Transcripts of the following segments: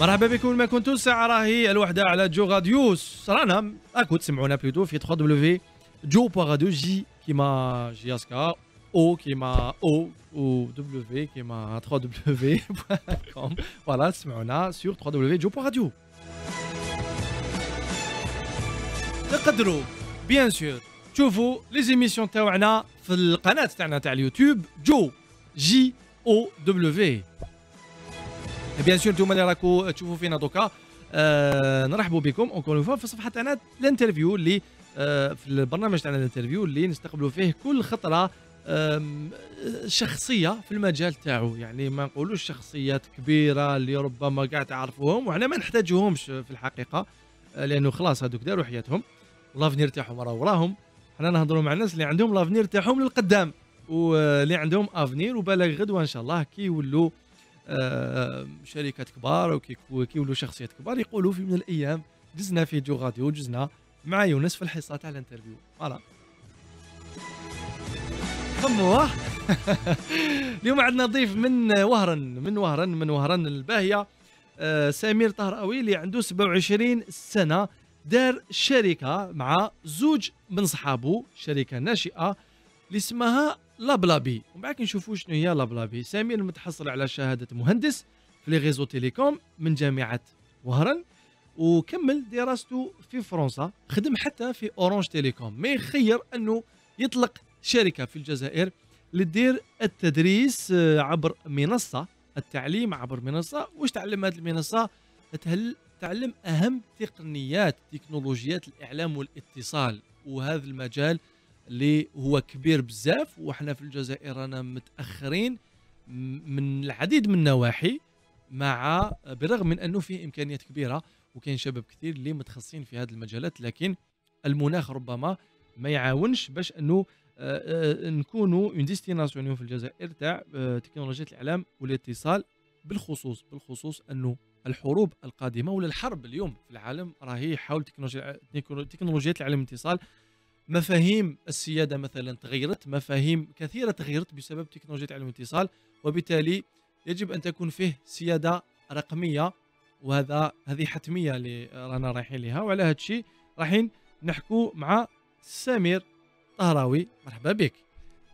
مرحبا بكم ما كنتو الساعة راهي الوحدة على جو غاديوس رانا اكو تسمعونا بلوتو في 3 دبليو جو راديو جي كيما جي اسكا او كيما او و دبليو في كيما 3 دبليو كوم فوالا تسمعونا سور 3 دبليو جو راديو تقدروا بيان سور تشوفوا لي زيميسيون تاعنا في القناة تاعنا تاع اليوتيوب جو جي او دبليو بيان سور انتم اللي راكو تشوفوا فينا دوكا آه نرحبوا بكم اونكور فوا في صفحه تاعنا الانترفيو اللي آه في البرنامج تاعنا الانترفيو اللي نستقبلوا فيه كل خطره شخصيه في المجال تاعو يعني ما نقولوش شخصيات كبيره اللي ربما كاع تعرفوهم وعلى ما نحتاجوهمش في الحقيقه لانه خلاص هذوك داروا حياتهم لافنير تاعهم راه وراهم حنا نهضروا مع الناس اللي عندهم لافنير تاعهم للقدام واللي عندهم افنير وبالك غدوه ان شاء الله كي يولوا آه، شركات كبار وكيولوا شخصيات كبار يقولوا في من الايام دزنا فيديو غاديو ودزنا مع يونس في الحصه تاع الانترفيو فوالا فموه اليوم عندنا ضيف من وهرن من وهرن من وهرن الباهيه آه، سمير طهراوي اللي عنده 27 سنه دار شركه مع زوج من صحابه شركه ناشئه اللي اسمها لابلابي ومن بعد نشوفوا شنو هي لابلابي سمير متحصل على شهاده مهندس في لي ريزو تيليكوم من جامعه وهران وكمل دراسته في فرنسا خدم حتى في اورانج تيليكوم ما يخير انه يطلق شركه في الجزائر لدير التدريس آه، عبر منصه التعليم عبر منصه واش تعلم هذه المنصه تهل تعلم اهم تقنيات تكنولوجيات الاعلام والاتصال وهذا المجال اللي هو كبير بزاف وحنا في الجزائر رانا متاخرين من العديد من النواحي مع بالرغم من انه فيه امكانيات كبيره وكاين شباب كثير اللي متخصصين في هذه المجالات لكن المناخ ربما ما يعاونش باش انه آه، آه، نكونوا اون ديستيناسيون في الجزائر تاع آه، تكنولوجيا الاعلام والاتصال بالخصوص بالخصوص انه الحروب القادمه ولا الحرب اليوم في العالم راهي حول تكنولوجيا تكنولوجيا الاعلام والاتصال مفاهيم السياده مثلا تغيرت مفاهيم كثيره تغيرت بسبب تكنولوجيا علم الاتصال وبالتالي يجب ان تكون فيه سياده رقميه وهذا هذه حتميه اللي رانا رايحين لها وعلى هذا الشيء رايحين نحكوا مع سمير طهراوي مرحبا بك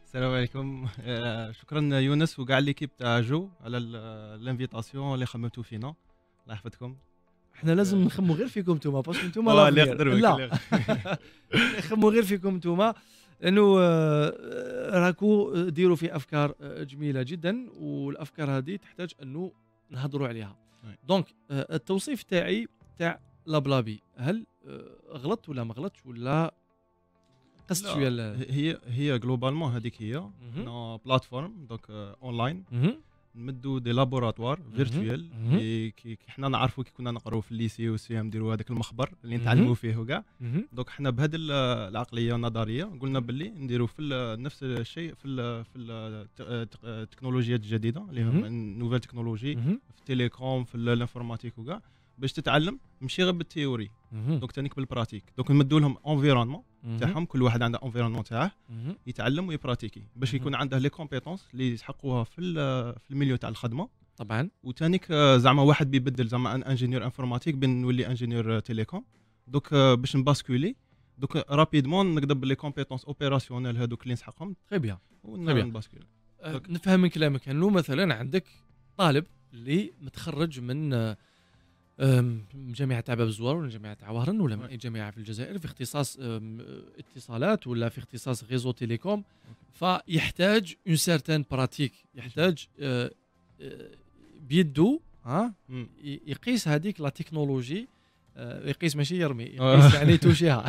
السلام عليكم آه، شكرا يونس وكاع ليكيب تاع جو على الانفيتاسيون اللي خممتوا فينا الله يحفظكم حنا لازم نخمو غير فيكم نتوما باسكو نتوما لا لا نخمو غير فيكم نتوما لانه آه، آه، راكو آه، ديروا في افكار جميله جدا والافكار هذه تحتاج انه نهضروا عليها دونك التوصيف تاعي تاع لابلابي هل غلطت ولا ما غلطتش ولا قصت شويه هي هي جلوبالمون هذيك هي بلاتفورم دونك اونلاين نمدوا دي لابوراتوار فيرتويال كي حنا نعرفوا كي كنا نقراو في الليسي ام ديروا هذاك المخبر اللي نتعلموا فيه وكاع دونك حنا بهذه العقليه النظريه قلنا باللي نديروا في نفس الشيء في الـ في التكنولوجيات الجديده اللي هما نوفيل تكنولوجي في التيليكوم في الانفورماتيك وكاع باش تتعلم ماشي غير بالثيوري دونك تانيك بالبراتيك دونك نمدوا لهم انفيرونمون تاعهم كل واحد عنده انفيرونمون تاعه يتعلم ويبراتيكي باش يكون عنده لي كومبيتونس اللي يحقوها في في الميليو تاع الخدمه طبعا وتانيك آه، زعما واحد بيبدل زعما ان انفورماتيك بين نولي انجينير آه، تيليكوم دونك آه، باش نباسكولي دوك رابيدمون نقدر لي كومبيتونس اوبيراسيونيل هذوك اللي نسحقهم تري بيان نباسكولي نفهم من كلامك انه يعني مثلا عندك طالب اللي متخرج من من جامعه عباب الزوار ولا جامعه عوارن ولا من اي جامعه في الجزائر في اختصاص اتصالات ولا في اختصاص غيزو تيليكوم فيحتاج اون سارتان براتيك يحتاج أه، أه، بيدو ها يقيس هذيك لا تكنولوجي آه، يقيس ماشي يرمي آه. يقيس يعني توشيها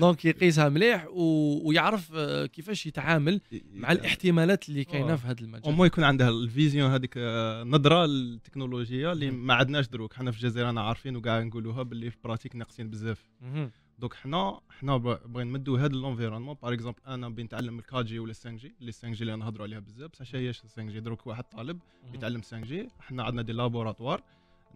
دونك يقيسها مليح و... ويعرف آه، كيفاش يتعامل مع الاحتمالات اللي كاينه في هذا المجال اومو يكون عندها الفيزيون هذيك النظره التكنولوجيه اللي ما عندناش دروك حنا في الجزائر انا عارفين وكاع نقولوها باللي في براتيك ناقصين بزاف دونك حنا حنا بغينا نمدوا هذا الانفيرونمون باغ اكزومبل انا بين نتعلم ال 4 جي ولا 5 جي اللي 5 جي اللي نهضروا عليها بزاف بصح هي 5 جي دروك واحد طالب يتعلم 5 جي حنا عندنا دي لابوراتوار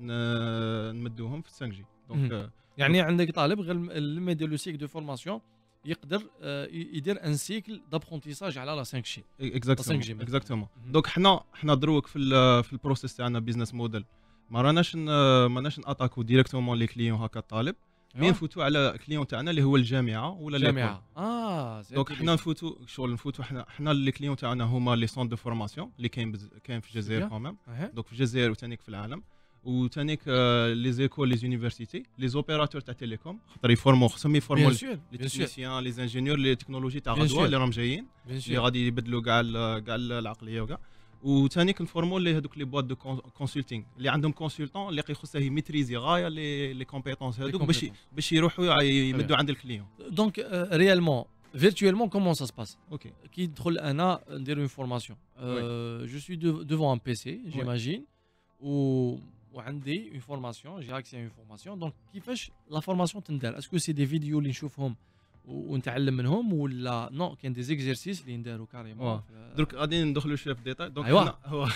نمدوهم في 5 جي دونك يعني عندك طالب غير لما يدير لو سيكل دو فورماسيون يقدر آه، يدير ان سيكل دابرونتيساج على لا 5 جي اكزاكتومون اكزاكتومون دونك حنا حنا دروك في في البروسيس تاعنا بيزنس موديل ما راناش ما راناش ناتاكو ديريكتومون لي كليون هكا الطالب مي أيوة. نفوتو على كليون تاعنا اللي هو الجامعه ولا الجامعه اه دونك حنا نفوتو شغل نفوتو حنا حنا لي كليون تاعنا هما لي سون دو فورماسيون اللي كاين كاين في الجزائر كومام دونك في الجزائر وثانيك في العالم où euh, les écoles, les universités, les opérateurs de la télécom les techniciens, les ingénieurs, les technologies les ramjaïens qui font des études sur l'agriculture où elles font des formations dans les boîtes de consulting où les consultants savent comment les ces compétences pour les donner Donc, ah, euh, réellement, virtuellement, comment ça se passe qui Il y a une formation euh, Je suis devant un PC, j'imagine وعندي اون فورماسيون جي اكسي اون فورماسيون دونك كيفاش لا فورماسيون تندار اسكو سي دي فيديو اللي نشوفهم ونتعلم منهم ولا نو كاين دي زيكزيرسيس اللي نداروا كاريمون درك غادي ندخلوا شويه في ديتاي دونك ايوا هو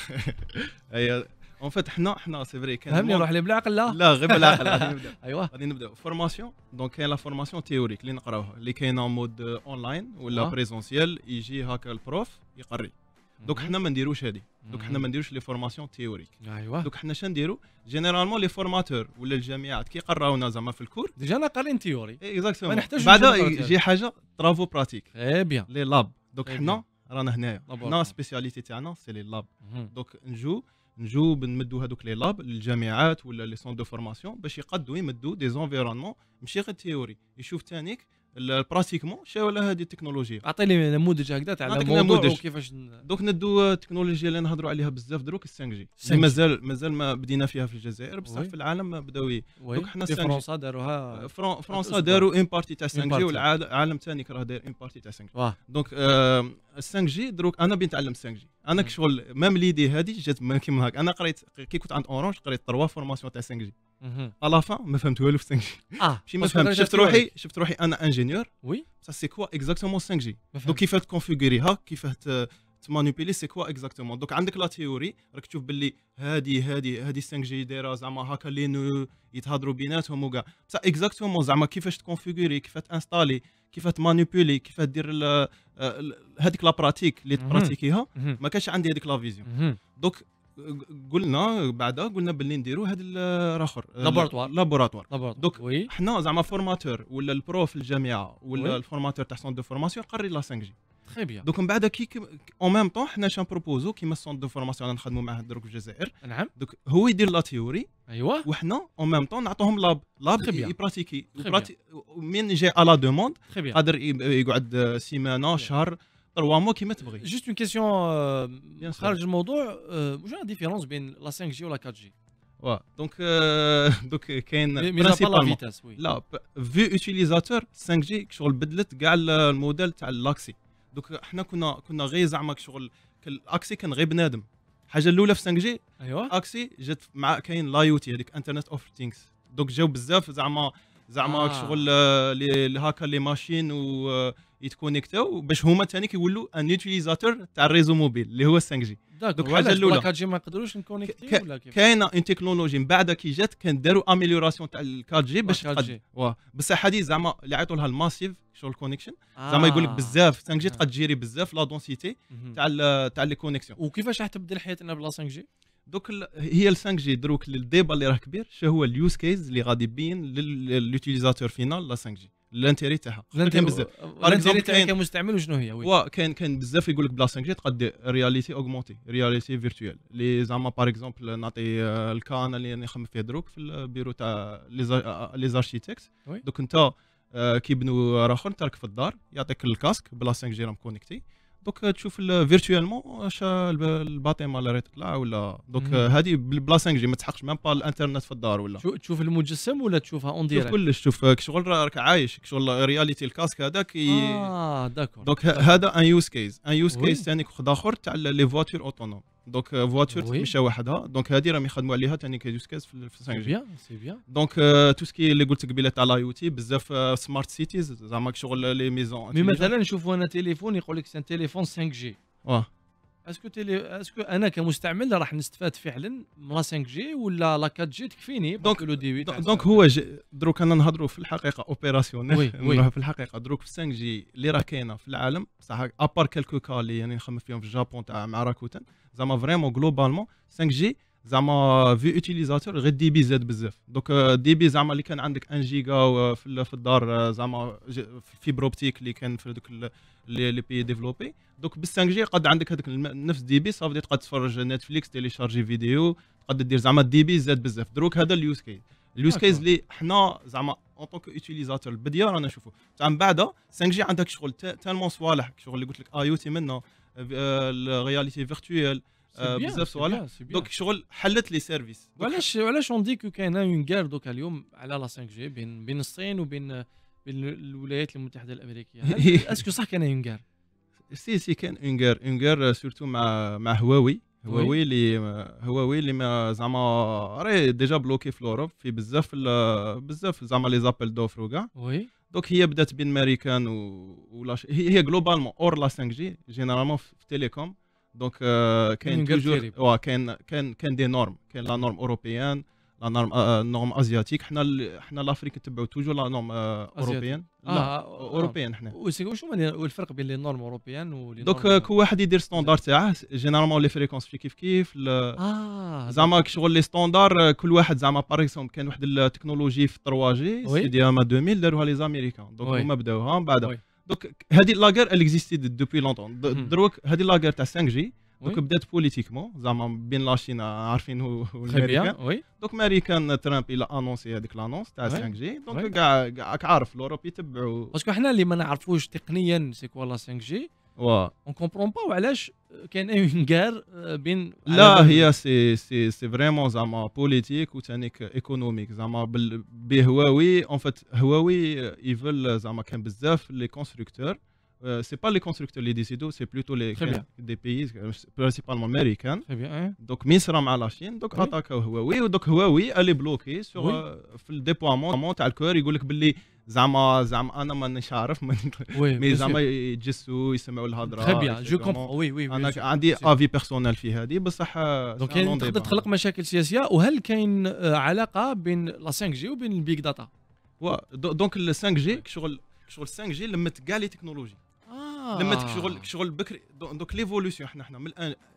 اون فيت حنا حنا سي فري كان فهمني روح لي بالعقل لا لا غير بالعقل غادي نبدا ايوا غادي نبدا فورماسيون دونك كاين لا فورماسيون تيوريك اللي نقراوها اللي كاينه مود اونلاين ولا بريزونسيال أه. يجي هكا البروف يقري دوك حنا ما نديروش هذه دوك حنا ما نديروش لي فورماسيون تيوريك ايوا دوك حنا شنو نديرو جينيرالمون لي فورماتور ولا الجامعات كيقراونا زعما في الكور ديجا لا قارين تيوري اكزاكتومون ما نحتاجش بعدا يجي حاجه ترافو براتيك اي بيان لي لاب دوك حنا رانا هنايا حنا سبيسياليتي تاعنا سي لي لاب دوك نجو نجو بنمدو هذوك لي لاب للجامعات ولا لي سون دو فورماسيون باش يقدوا يمدوا دي زونفيرونمون ماشي غير تيوري يشوف تانيك البراتيكمون شاو على هذه التكنولوجيا اعطيني نموذج هكذا تاع نموذج كيفاش دوك ندو التكنولوجيا اللي نهضروا عليها بزاف دروك 5 جي مازال مازال ما بدينا فيها في الجزائر بصح في العالم بداو دوك حنا فرنسا داروها فرنسا داروا ان بارتي تاع 5 جي والعالم ثاني كراه داير ان بارتي تاع 5 جي دونك 5 جي دروك انا بنتعلم 5 جي انا كشغل ميم ليدي هذه جات كيما هكا انا قريت كي كنت عند اورانج قريت تروا فورماسيون تاع 5 جي لا فان ما فهمت والو في 5 جي اه ماشي ما فهمت شفت روحي شفت روحي انا انجينيور وي سا سي كوا اكزاكتومون 5 جي دونك كيفاه هاك كيفاه تمانيبيلي سي كوا اكزاكتومون دونك عندك لا تيوري راك تشوف باللي هادي هادي هادي 5 جي دايره زعما هكا لي نو يتهضروا بيناتهم وكاع بصح اكزاكتومون زعما كيفاش تكونفيغوري كيفاه تانستالي كيف تمانيبولي كيف دير هذيك براتيك اللي تبراتيكيها ما كانش عندي هذيك لا فيزيون دوك قلنا بعدا قلنا باللي نديروا هذا الاخر لابوراتوار لابوراتوار دوك وي. حنا زعما فورماتور ولا البروف الجامعه ولا وي. الفورماتور تاع سون دو فورماسيون قري لا 5 جي تري بيان دوك من بعد كي اون ميم طون حنا شان بروبوزو كيما سون دو فورماسيون اللي نخدموا معاه دروك في الجزائر نعم دوك هو يدير لا تيوري ايوا وحنا اون ميم طون نعطوهم لاب لاب يبراتيكي من جاي على دوموند قادر يقعد سيمانه شهر تروا موا كيما تبغي جوست اون كيسيون خارج الموضوع واش لا ديفيرونس بين لا 5 جي ولا 4 جي دونك دوك كاين برينسيبالمون لا في اوتيليزاتور 5 جي شغل بدلت كاع الموديل تاع لاكسي دوك احنا كنا كنا غير زعما شغل الاكسي كان غير بنادم الحاجه الاولى في 5 جي ايوا اكسي جات مع كاين لايوتي هذيك انترنت اوف ثينكس دوك جاو بزاف زعما زعما آه. شغل آه، هاكا لي ماشين آه، يتكونيكتاو باش هما ثاني كيولوا ان يوتيليزاتور تاع الريزو موبيل اللي هو 5 جي دوك الحاجه الاولى 4 جي ما نقدروش نكونيكتيو ولا كيف كاينه تكنولوجي من بعد كي جات كان داروا اميليوراسيون تاع ال 4 جي باش بصح هذه زعما اللي عيطوا لها الماسيف شغل كونيكشن زعما يقول لك آه. بزاف 5 جي تقدر تجيري بزاف لا دونسيتي تاع تاع لي كونيكسيون وكيفاش راح تبدل حياتنا بلا 5 جي دوك هي ال 5 جي دروك الديبا اللي راه كبير شنو هو اليوز كيز اللي غادي يبين لليوتيزاتور فينال لا 5 جي الانتيري تاعها كاين بزاف الانتيري تاعها كمستعمل وشنو هي وي كاين كاين بزاف يقول لك بلا 5 جي تقدر رياليتي اوغمونتي رياليتي فيرتوال لي زعما باغ اكزومبل نعطي آه، الكان اللي نخمم فيه دروك في البيرو تاع لي آه، زارشيتكت دوك انت آه، كيبنوا راخر تراك في الدار يعطيك الكاسك بلا 5 جي رام كونيكتي دوك تشوف فيرتوالمون اش الباطي اللي طلع ولا دوك هذه بلا 5 جي ما تحقش ميم با الانترنت في الدار ولا تشوف المجسم ولا تشوفها اون ديريكت تشوف كلش تشوف شغل راك عايش شغل رياليتي الكاسك هذاك اه داكور دوك هذا ان يوز كيس ان يوز كيس ثاني اخر تاع لي فواتور اوتونوم دونك فواتور تمشى وحدها دونك هذه راهم يخدموا عليها ثاني كاز في 5 جي سي بيان دونك تو سكي اللي قلت قبيله تاع لاي او تي بزاف سمارت سيتيز زعما شغل لي ميزون مي مثلا نشوفوا انا تليفون يقول لك سان تليفون 5 جي اه اسكو تيلي اسكو انا كمستعمل راح نستفاد فعلا من 5 جي ولا لا 4 جي تكفيني دونك لو دي 8 دونك هو دروك انا نهضروا في الحقيقه اوبيراسيونيل وي وي. في الحقيقه دروك في 5 جي اللي راه كاينه في العالم صح ابار كالكو كا اللي يعني نخمم فيهم في الجابون تاع مع راكوتن زعما فريمون جلوبالمون 5 جي زعما في اوتيليزاتور غير دي بي زاد بزاف دوك آه، دي بي زعما اللي كان عندك 1 جيجا آه، في الدار آه، زعما في بروبتيك اللي كان في دوك لي بي ديفلوبي دوك بال 5 جي قد عندك هذاك نفس دي بي صافي تقدر تتفرج نتفليكس تيليشارجي فيديو قد دير زعما دي بي زاد بزاف دروك هذا اليوز كيس اليوز كيس اللي حنا زعما اون طونك اوتيليزاتور البديه رانا نشوفو تاع من بعد 5 جي عندك شغل تالمون صوالح شغل اللي قلت لك اي او تي منه الرياليتي فيرتويال بزاف سوالا دونك شغل حلت لي سيرفيس وعلاش علاش اون كو كاين اون غير دوكا اليوم على لا 5 جي بين بين الصين وبين بين الولايات المتحده الامريكيه اسكو صح كاينه اون غير سي سي كان اون غير اون غير سورتو مع مع هواوي هواوي اللي هواوي اللي زعما راهي ديجا بلوكي في لوروب في بزاف بزاف زعما لي زابل دوفر وكاع وي دونك هي بدات بين ماريكان و, هي هي جلوبالمون اور لا 5 جي جينيرالمون في تيليكوم دونك كاين توجور كاين كاين كاين دي نورم كاين لا نورم اوروبيان لا نورم نورم ازياتيك حنا حنا لافريك نتبعوا توجور لا نورم اوروبيان لا اوروبيان حنا وشو الفرق بين لي نورم اوروبيان ولي كل واحد يدير ستوندار تاعه جينيرالمون لي فريكونس في كيف كيف زعما شغل لي ستوندار كل واحد زعما باغ كان واحد التكنولوجي في 3 جي سيدي 2000 داروها لي زاميريكان دونك هما بداوها من بعد دونك هذه لاغير اكزيستي دوبي لونتون دروك هذه لاغير تاع 5 جي دونك بدات بوليتيكمون زعما بين لاشين عارفين هو الامريكان دونك ماريكان ترامب الى انونسي هذيك لانونس تاع 5 جي دونك كاع كاع عارف لوروب يتبعوا باسكو حنا اللي ما نعرفوش تقنيا سي كوا لا 5 جي وا اون كومبرون با وعلاش qu'en en guerre ben Allah ya c'est c'est vraiment ma politique ou économique ma Huawei en fait Huawei ils veulent ça ma kan les constructeurs euh، c'est pas les constructeurs les décideurs c'est plutôt les des pays euh، principalement américain donc MISRAM ma la Chine donc à Huawei donc Huawei est bloqués sur euh, le déploiement sur le il dit que زعما زعما انا مانيش عارف من مي زعما يجسوا يسمعوا الهضره تري بيان جو كومبون وي وي انا عندي افي بيرسونيل في هذه بصح دونك يعني تقدر تخلق مشاكل سياسيه وهل كاين آه، علاقه بين لا 5 جي وبين البيك داتا وا دونك ال 5 جي شغل شغل 5 جي لمت كاع لي تكنولوجي ah. لما شغل شغل بكري دونك ليفولوسيون حنا حنا من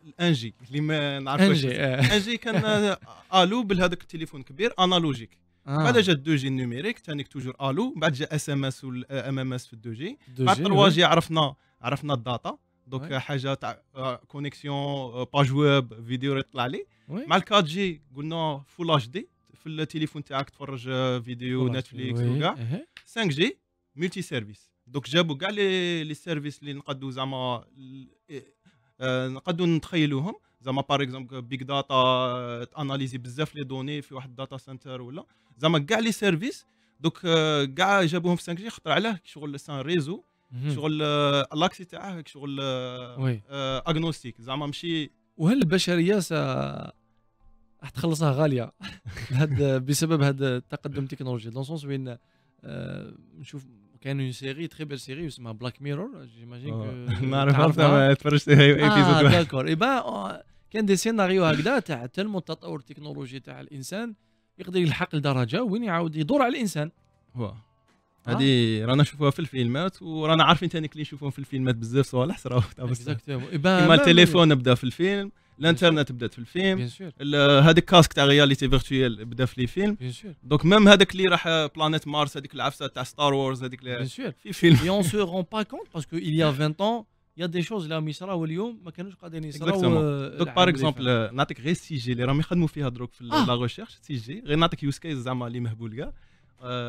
الان جي اللي ما نعرفوش ان جي آه. كان آه، الو بهذاك التليفون كبير انالوجيك بعد آه. جا 2 جي نوميريك ثانيك توجور الو بعد جا اس ام اس والام ام اس في 2 جي بعد 3 جي عرفنا عرفنا الداتا دوك حاجه تاع كونيكسيون باج ويب فيديو يطلع لي مع 4 جي قلنا فول اتش دي في التليفون تاعك تفرج فيديو آه، نتفليكس وكاع 5 جي ملتي سيرفيس دوك جابوا كاع لي سيرفيس اللي نقدو زعما آه، نقدو نتخيلوهم زعما باغ اكزومبل بيك داتا تاناليزي بزاف لي دوني في واحد الداتا سنتر ولا زعما كاع لي سيرفيس دوك آه، كاع جابوهم في 5 جي خطر عليه شغل سان ريزو شغل لاكسي آه، تاعه شغل اغنوستيك آه، زعما ماشي وهل البشريه راح تخلصها غاليه هاد بسبب هذا التقدم التكنولوجي دون سونس وين نشوف كان اون سيري تري بيل سيري اسمها بلاك ميرور جيماجين ما عرفت عرفتها تفرجت فيها اه داكور eh ايبا آه، كان دي سيناريو هكذا تاع تلم التطور التكنولوجي تاع الانسان يقدر يلحق لدرجه وين يعاود يدور على الانسان هو آه. هذه رانا نشوفوها في الفيلمات ورانا عارفين ثاني كلي نشوفوهم في الفيلمات بزاف صوالح صراو كيما التليفون بدا في الفيلم الانترنت بدات في الفيلم هذاك كاسك تاع رياليتي فيرتويال بدا في لي فيلم دونك ميم هذاك اللي راح بلانيت مارس هذيك العفسه تاع ستار وورز هذيك في فيلم اي اون سو رون با كونت باسكو il y a 20 ans يا دي شوز اللي راهم يصراو اليوم ما كانوش قادرين يصراو دوك بار اكزومبل نعطيك غير جي اللي راهم يخدموا فيها دروك في لا ريشيرش ah. جي غير نعطيك يوز كيس زعما اللي مهبول كاع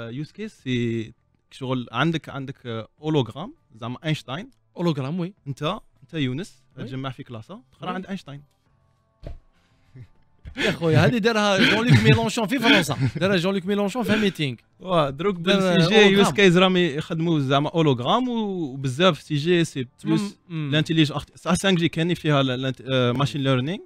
يوز آه، كيس سي شغل عندك عندك اولوغرام آه، زعما اينشتاين اولوغرام وي انت انت يونس تجمع في كلاسه تقرا عند اينشتاين يا خويا هذه دارها جون لوك ميلونشون في فرنسا دارها جون لوك ميلونشون في ميتينغ وا دروك سي جي يو اس كايز راهم يخدموا زعما اولوغرام وبزاف سي جي سي بلوس لانتيليج سا 5 جي كاين فيها ماشين ليرنينغ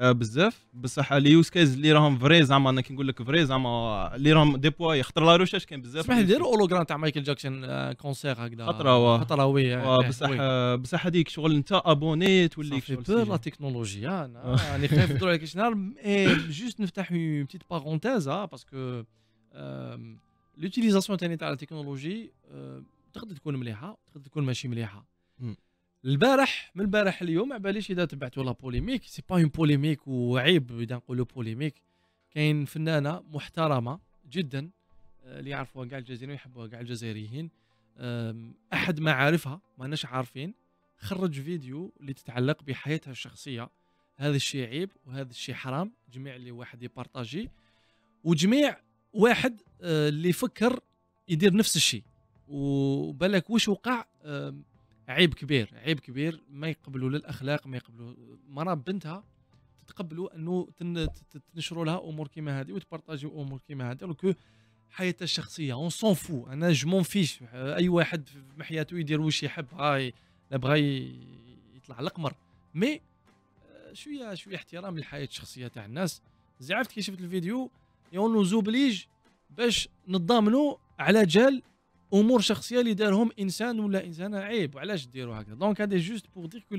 آه، بزاف بصح لي يوز كيز اللي راهم فري زعما انا كنقول لك فري زعما اللي راهم ديبواي خطر لا روشاش كاين بزاف سمح لي ديروا اولوغرام تاع مايكل جاكسون كونسير هكذا خطره و... خطره وي آه، إيه، بصح آه، بصح هذيك شغل انت ابوني تولي صافي لا تكنولوجيا انا خايف ندور عليك شنهار إيه، جوست نفتح اون بتيت بارونتيز باسكو لوتيليزاسيون تاعي تاع التكنولوجي تقدر تكون مليحه تقدر تكون ماشي مليحه البارح من البارح اليوم على باليش اذا تبعتوا لا بوليميك سي با اون بوليميك وعيب اذا نقولوا بوليميك كاين فنانه محترمه جدا آه، اللي يعرفوها كاع الجزائريين يحبوها كاع الجزائريين احد معارفها ما ناش عارفين خرج فيديو اللي تتعلق بحياتها الشخصيه هذا الشيء عيب وهذا الشيء حرام جميع اللي واحد يبارطاجي وجميع واحد آه، اللي فكر يدير نفس الشيء وبالك وش وقع عيب كبير عيب كبير ما يقبلوا للاخلاق ما يقبلوا مرا بنتها تتقبلوا انه تنشروا لها امور كيما هذه وتبارطاجيو امور كيما هذه لو حياتها الشخصيه اون سون فو انا جو فيش اي واحد في حياته يدير واش يحب هاي لا بغى يطلع القمر مي آه، شويه شويه احترام للحياه الشخصيه تاع الناس زعفت كي شفت الفيديو يونو زوبليج باش نضامنوا على جال امور شخصيه اللي دارهم انسان ولا انسانه عيب وعلاش ديروا هكذا دونك هذا جوست بور دير كو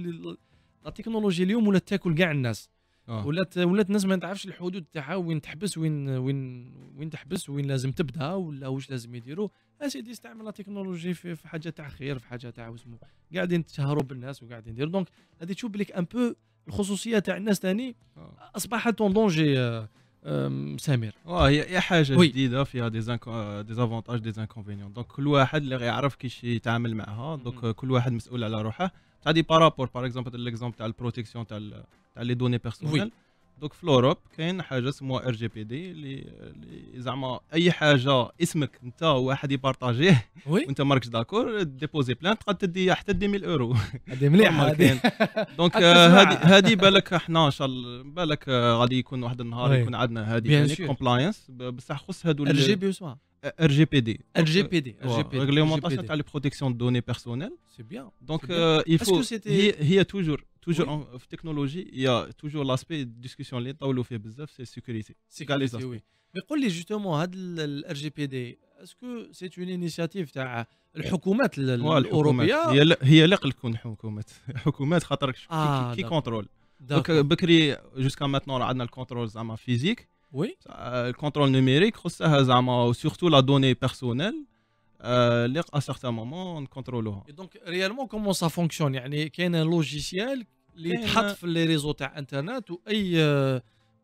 لا تكنولوجي اليوم ولات تاكل كاع الناس آه. ولات ولات الناس ما تعرفش الحدود تاعها وين تحبس وين وين وين تحبس وين لازم تبدا ولا واش لازم يديروا اسيدي استعمل التكنولوجي في, في حاجه تاع خير في حاجه تاع واسمو قاعدين تشهروا بالناس وقاعدين يديروا دونك هذه تشوف لك ان بو الخصوصيه تاع الناس ثاني آه. اصبحت اون آه، دونجي هي اي آه، حاجه وي. جديده فيها دي زانكو... دي زافونتاج دي زانكونفينيون دونك كل واحد اللي غيعرف كيش يتعامل معها دونك كل واحد مسؤول على روحه تاع دي بارابور باغ اكزومبل ليكزومبل تاع البروتيكسيون تاع تاع لي دوني بيرسونيل دوك في لوروب كاين حاجه اسمها ار جي بي دي اللي زعما اي حاجه اسمك انت واحد يبارطاجيه وانت ماركش داكور ديبوزي بلان تقدر تدي حتى دي اورو هذه مليحه دونك هذه هذه بالك احنا ان شاء الله بالك غادي يكون واحد النهار يكون عندنا هذه كومبلاينس يعني بصح خص هادو ال جي بي اسمها ار جي بي دي ار جي بي دي ار جي بي دي رéglementation تاع لي بروتيكسيون دوني بيرسونيل سي بيان دونك il هي توجور toujours en technologie, il y a toujours l'aspect discussion. L'état où le fait bizarre, c'est sécurité. Sécurité, oui. Mais quoi, les justement, RGPD, est-ce que c'est une initiative de la حكومات européenne Oui, la qui contrôle. Donc, euh, jusqu'à maintenant, on a le contrôle ma physique. Oui. Euh, le contrôle numérique, surtout la donnée personnelle. Euh, à certains moments, on contrôle. donc, réellement, comment ça fonctionne Il y a un logiciel اللي تحط في لي ريزو تاع انترنت واي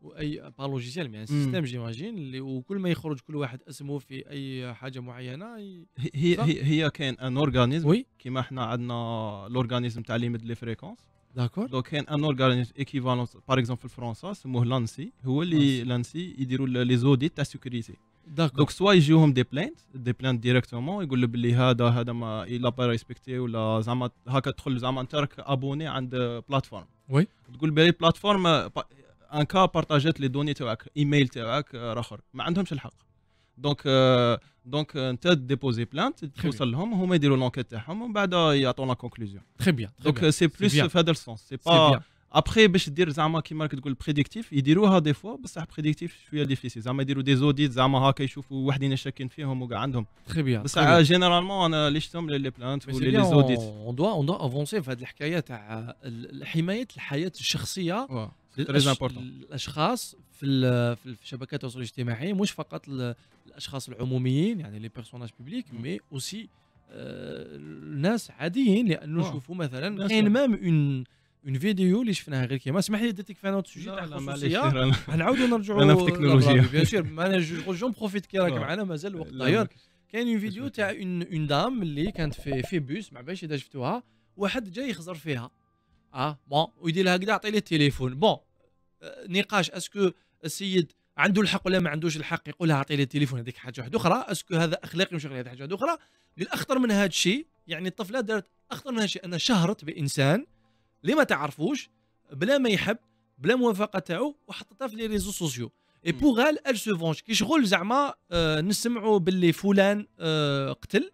واي با لوجيسيال يعني سيستم جيماجين اللي وكل ما يخرج كل واحد اسمه في اي حاجه معينه ي... هي هي هي كاين ان اورغانيزم كيما حنا عندنا لورغانيزم تاع ليميت لي فريكونس داكور دونك كاين ان اورغانيزم ايكيفالون باغ اكزومبل في فرنسا سموه لانسي هو اللي لانسي يديروا لي زوديت تاع سيكوريتي دونك سوا يجيوهم دي بلانت دي بلانت ديريكتومون يقول له باللي هذا هذا ما لا با ريسبكتي ولا زعما هكا تدخل زعما انت راك ابوني عند بلاتفورم وي تقول باللي بلاتفورم ان كا بارتاجيت لي دوني تاعك ايميل تاعك اخر ما عندهمش الحق دونك دونك انت ديبوزي بلانت توصل لهم هما يديروا لونكيت تاعهم ومن بعد يعطونا كونكلوزيون تري بيان دونك سي بلوس في هذا السونس سي با ابخي باش دير زعما كيما راك تقول بريديكتيف يديروها دي فوا بصح بريديكتيف شويه ديفيسيل زعما يديروا دي زوديت زعما هاكا يشوفوا وحدين شاكين فيهم وكاع عندهم تري بيان بصح جينيرالمون انا اللي شفتهم لي بلانت ولا لي زوديت اون دوا اون دوا افونسي في هذه الحكايه تاع حمايه الحياه الشخصيه الاشخاص في في شبكات التواصل الاجتماعي مش فقط الاشخاص العموميين يعني لي بيرسوناج بيبليك مي اوسي الناس عاديين لانه نشوفوا مثلا كاين مام اون اون فيديو اللي شفناها غير كيما اسمح لي درتك في نوت سوجي تاع الخصوصيه نعاودوا انا في التكنولوجيا بيان سور انا جون بروفيت كي راك آه. معنا مازال الوقت داير كاين اون فيديو تاع اون اون دام اللي كانت في في بوس ما بالش اذا شفتوها واحد جاي يخزر فيها اه بون ويدير لها هكذا عطي لي التليفون بون آه، نقاش اسكو السيد عنده الحق ولا ما عندوش الحق يقول لها اعطي لي التليفون هذيك حاجه واحده اخرى اسكو هذا اخلاقي مش اخلاقي هذه حاجه واحده اخرى بالاخطر من هذا الشيء يعني الطفله دارت اخطر من هذا الشيء انها شهرت بانسان اللي ما تعرفوش بلا ما يحب بلا موافقه تاعو وحطتها في لي ريزو سوسيو اي بوغ ال ال سو كي شغل زعما آه نسمعوا باللي فلان آه قتل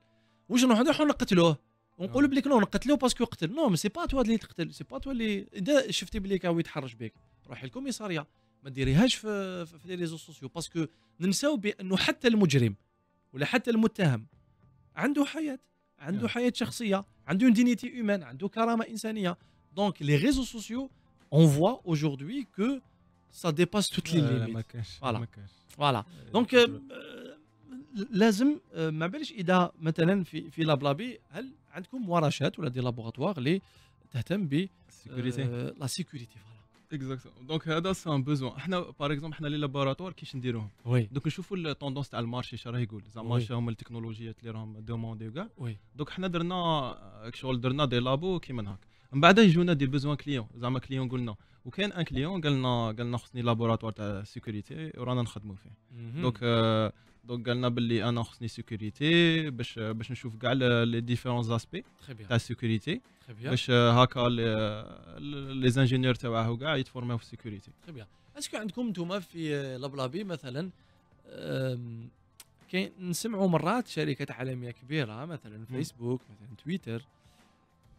واش نروحوا نروحوا نقتلوه ونقول آه. بليك نو نقتلو باسكو قتل نو سي با توا اللي تقتل سي با توا اللي اذا شفتي بلي كاو يتحرش بك روحي للكوميسارية ما ديريهاش في في لي ريزو سوسيو باسكو ننساو بانه حتى المجرم ولا حتى المتهم عنده حياه عنده آه. حياه شخصيه عنده دينيتي اومان عنده كرامه انسانيه Donc, les réseaux sociaux, on voit aujourd'hui que ça dépasse toutes les euh, limites. voilà. voilà. Euh, Donc, euh, l'azim, euh, ida, maintenant, fi la blabi, elle, ou des laboratoires, les à la sécurité. Exactement. Donc, c'est un besoin. par exemple, on a les laboratoires qui sont oui. Donc, je trouve la tendance à le marché, je dirais, les marchés, oui. les technologies, les demandes. Oui. Donc, on a des labos qui sont من بعد يجونا دي بوزوان كليون زعما كليون قلنا وكان ان كليون قال لنا قال لنا خصني لابوراتوار تاع سيكوريتي ورانا نخدموا فيه دونك دونك euh, قالنا باللي انا خصني سيكوريتي باش باش نشوف كاع لي ديفيرون زاسبي تاع سيكوريتي باش هكا لي زانجينيور تاعو كاع يتفورماو في سيكوريتي تري بيان اسكو عندكم نتوما في لابلابي مثلا كاين نسمعوا مرات شركات عالميه كبيره مثلا فيسبوك مثلا تويتر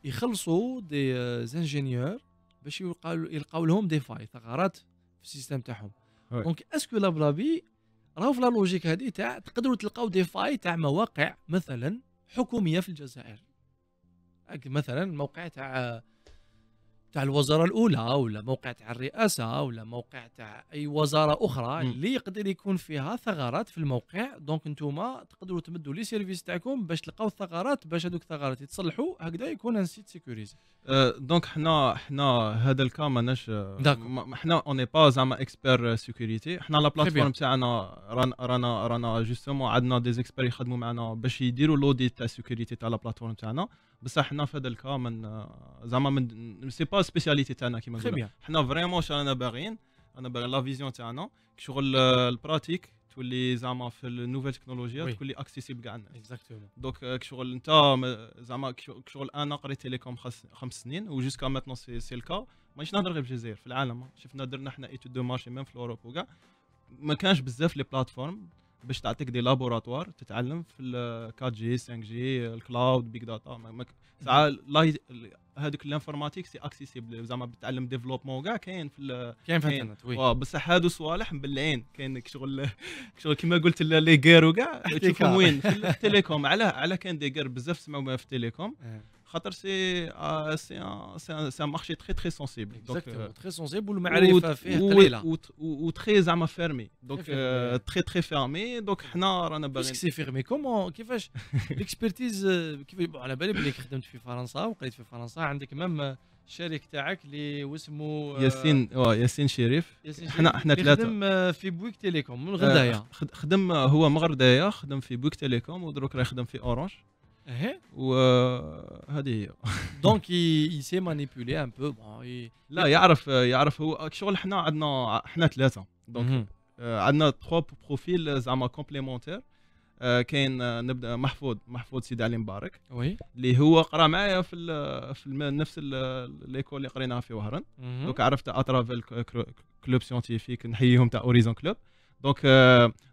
يخلصوا دي آه، زانجينيور باش يلقاو يلقاو لهم دي فاي ثغرات في السيستم تاعهم دونك اسكو لابلابي راهو في لا لوجيك هذه تاع تقدروا تلقاو دي فاي تاع مواقع مثلا حكوميه في الجزائر مثلا موقع تاع تاع الوزاره الاولى ولا موقع تاع الرئاسه ولا موقع تاع اي وزاره اخرى م. اللي يقدر يكون فيها ثغرات في الموقع دونك نتوما تقدروا تمدوا لي سيرفيس تاعكم باش تلقاو الثغرات باش هذوك الثغرات يتصلحوا هكذا يكون ان سيت سيكوريزي أه، دونك حنا حنا هذا الكا ماناش حنا اوني با زعما اكسبير سيكوريتي حنا لا بلاتفورم تاعنا رانا رانا رانا جوستومون عندنا دي زيكسبير يخدموا معنا باش يديروا لوديت تاع سيكوريتي تاع لا بلاتفورم تاعنا بصح حنا في هذا الكا من آه، زعما من سي با سبيسياليتي تاعنا كيما نقولوا حنا فريمون شنو انا باغيين انا باغي لا فيزيون تاعنا شغل آه، البراتيك تولي زعما في النوفيل تكنولوجيا تولي اكسيسيبل كاع الناس اكزاكتومون دونك شغل انت زعما شغل انا قريت تيليكوم خمس سنين وجوسكا ماتنون سي الكا مانيش نهضر غير بالجزائر في العالم شفنا درنا حنا ايتود دو مارشي ميم في اوروب وكاع ما كانش بزاف لي بلاتفورم باش تعطيك دي لابوراتوار تتعلم في ال 4 جي 5 جي الكلاود بيك داتا ساعه هذوك الانفورماتيك سي اكسيسيبل زعما بتعلم ديفلوبمون وكاع كاين في كاين في الانترنت وي بصح هادو صوالح مبلعين كاين شغل شغل كما قلت لي كير وكاع تشوفهم وين في التليكوم على على كاين دي كير بزاف سمعوا في التليكوم إيه. خاطر سي سي سي سي مارشي تري تري سونسيبل دونك تري سونسيبل والمعرفه فيه قليله تري زعما فيرمي دونك تري تري فيرمي دونك حنا رانا باغيين سي فيرمي كومون كيفاش ليكسبيرتيز كيف على بالي بلي خدمت في فرنسا وقريت في فرنسا عندك مام euh, الشريك تاعك اللي واسمو ياسين اه ياسين شريف حنا حنا ثلاثه خدم في بويك تيليكوم من euh, غدايا خدم euh, هو مغردايا خدم في بويك تيليكوم ودروك راه يخدم في اورانج وهذه euh, هي دونك يسي مانيبيولي ان بو لا يعرف يعرف هو شغل حنا عندنا حنا ثلاثه دونك آه، عندنا تخوا بروفيل زعما كومبليمونتير آه، كاين آه، نبدا محفوظ محفوظ سيدي علي مبارك وي اللي هو قرا معايا في في نفس ليكول اللي قريناها في وهران دونك عرفته اترافيل كلوب سيونتيفيك نحييهم تاع اوريزون كلوب دونك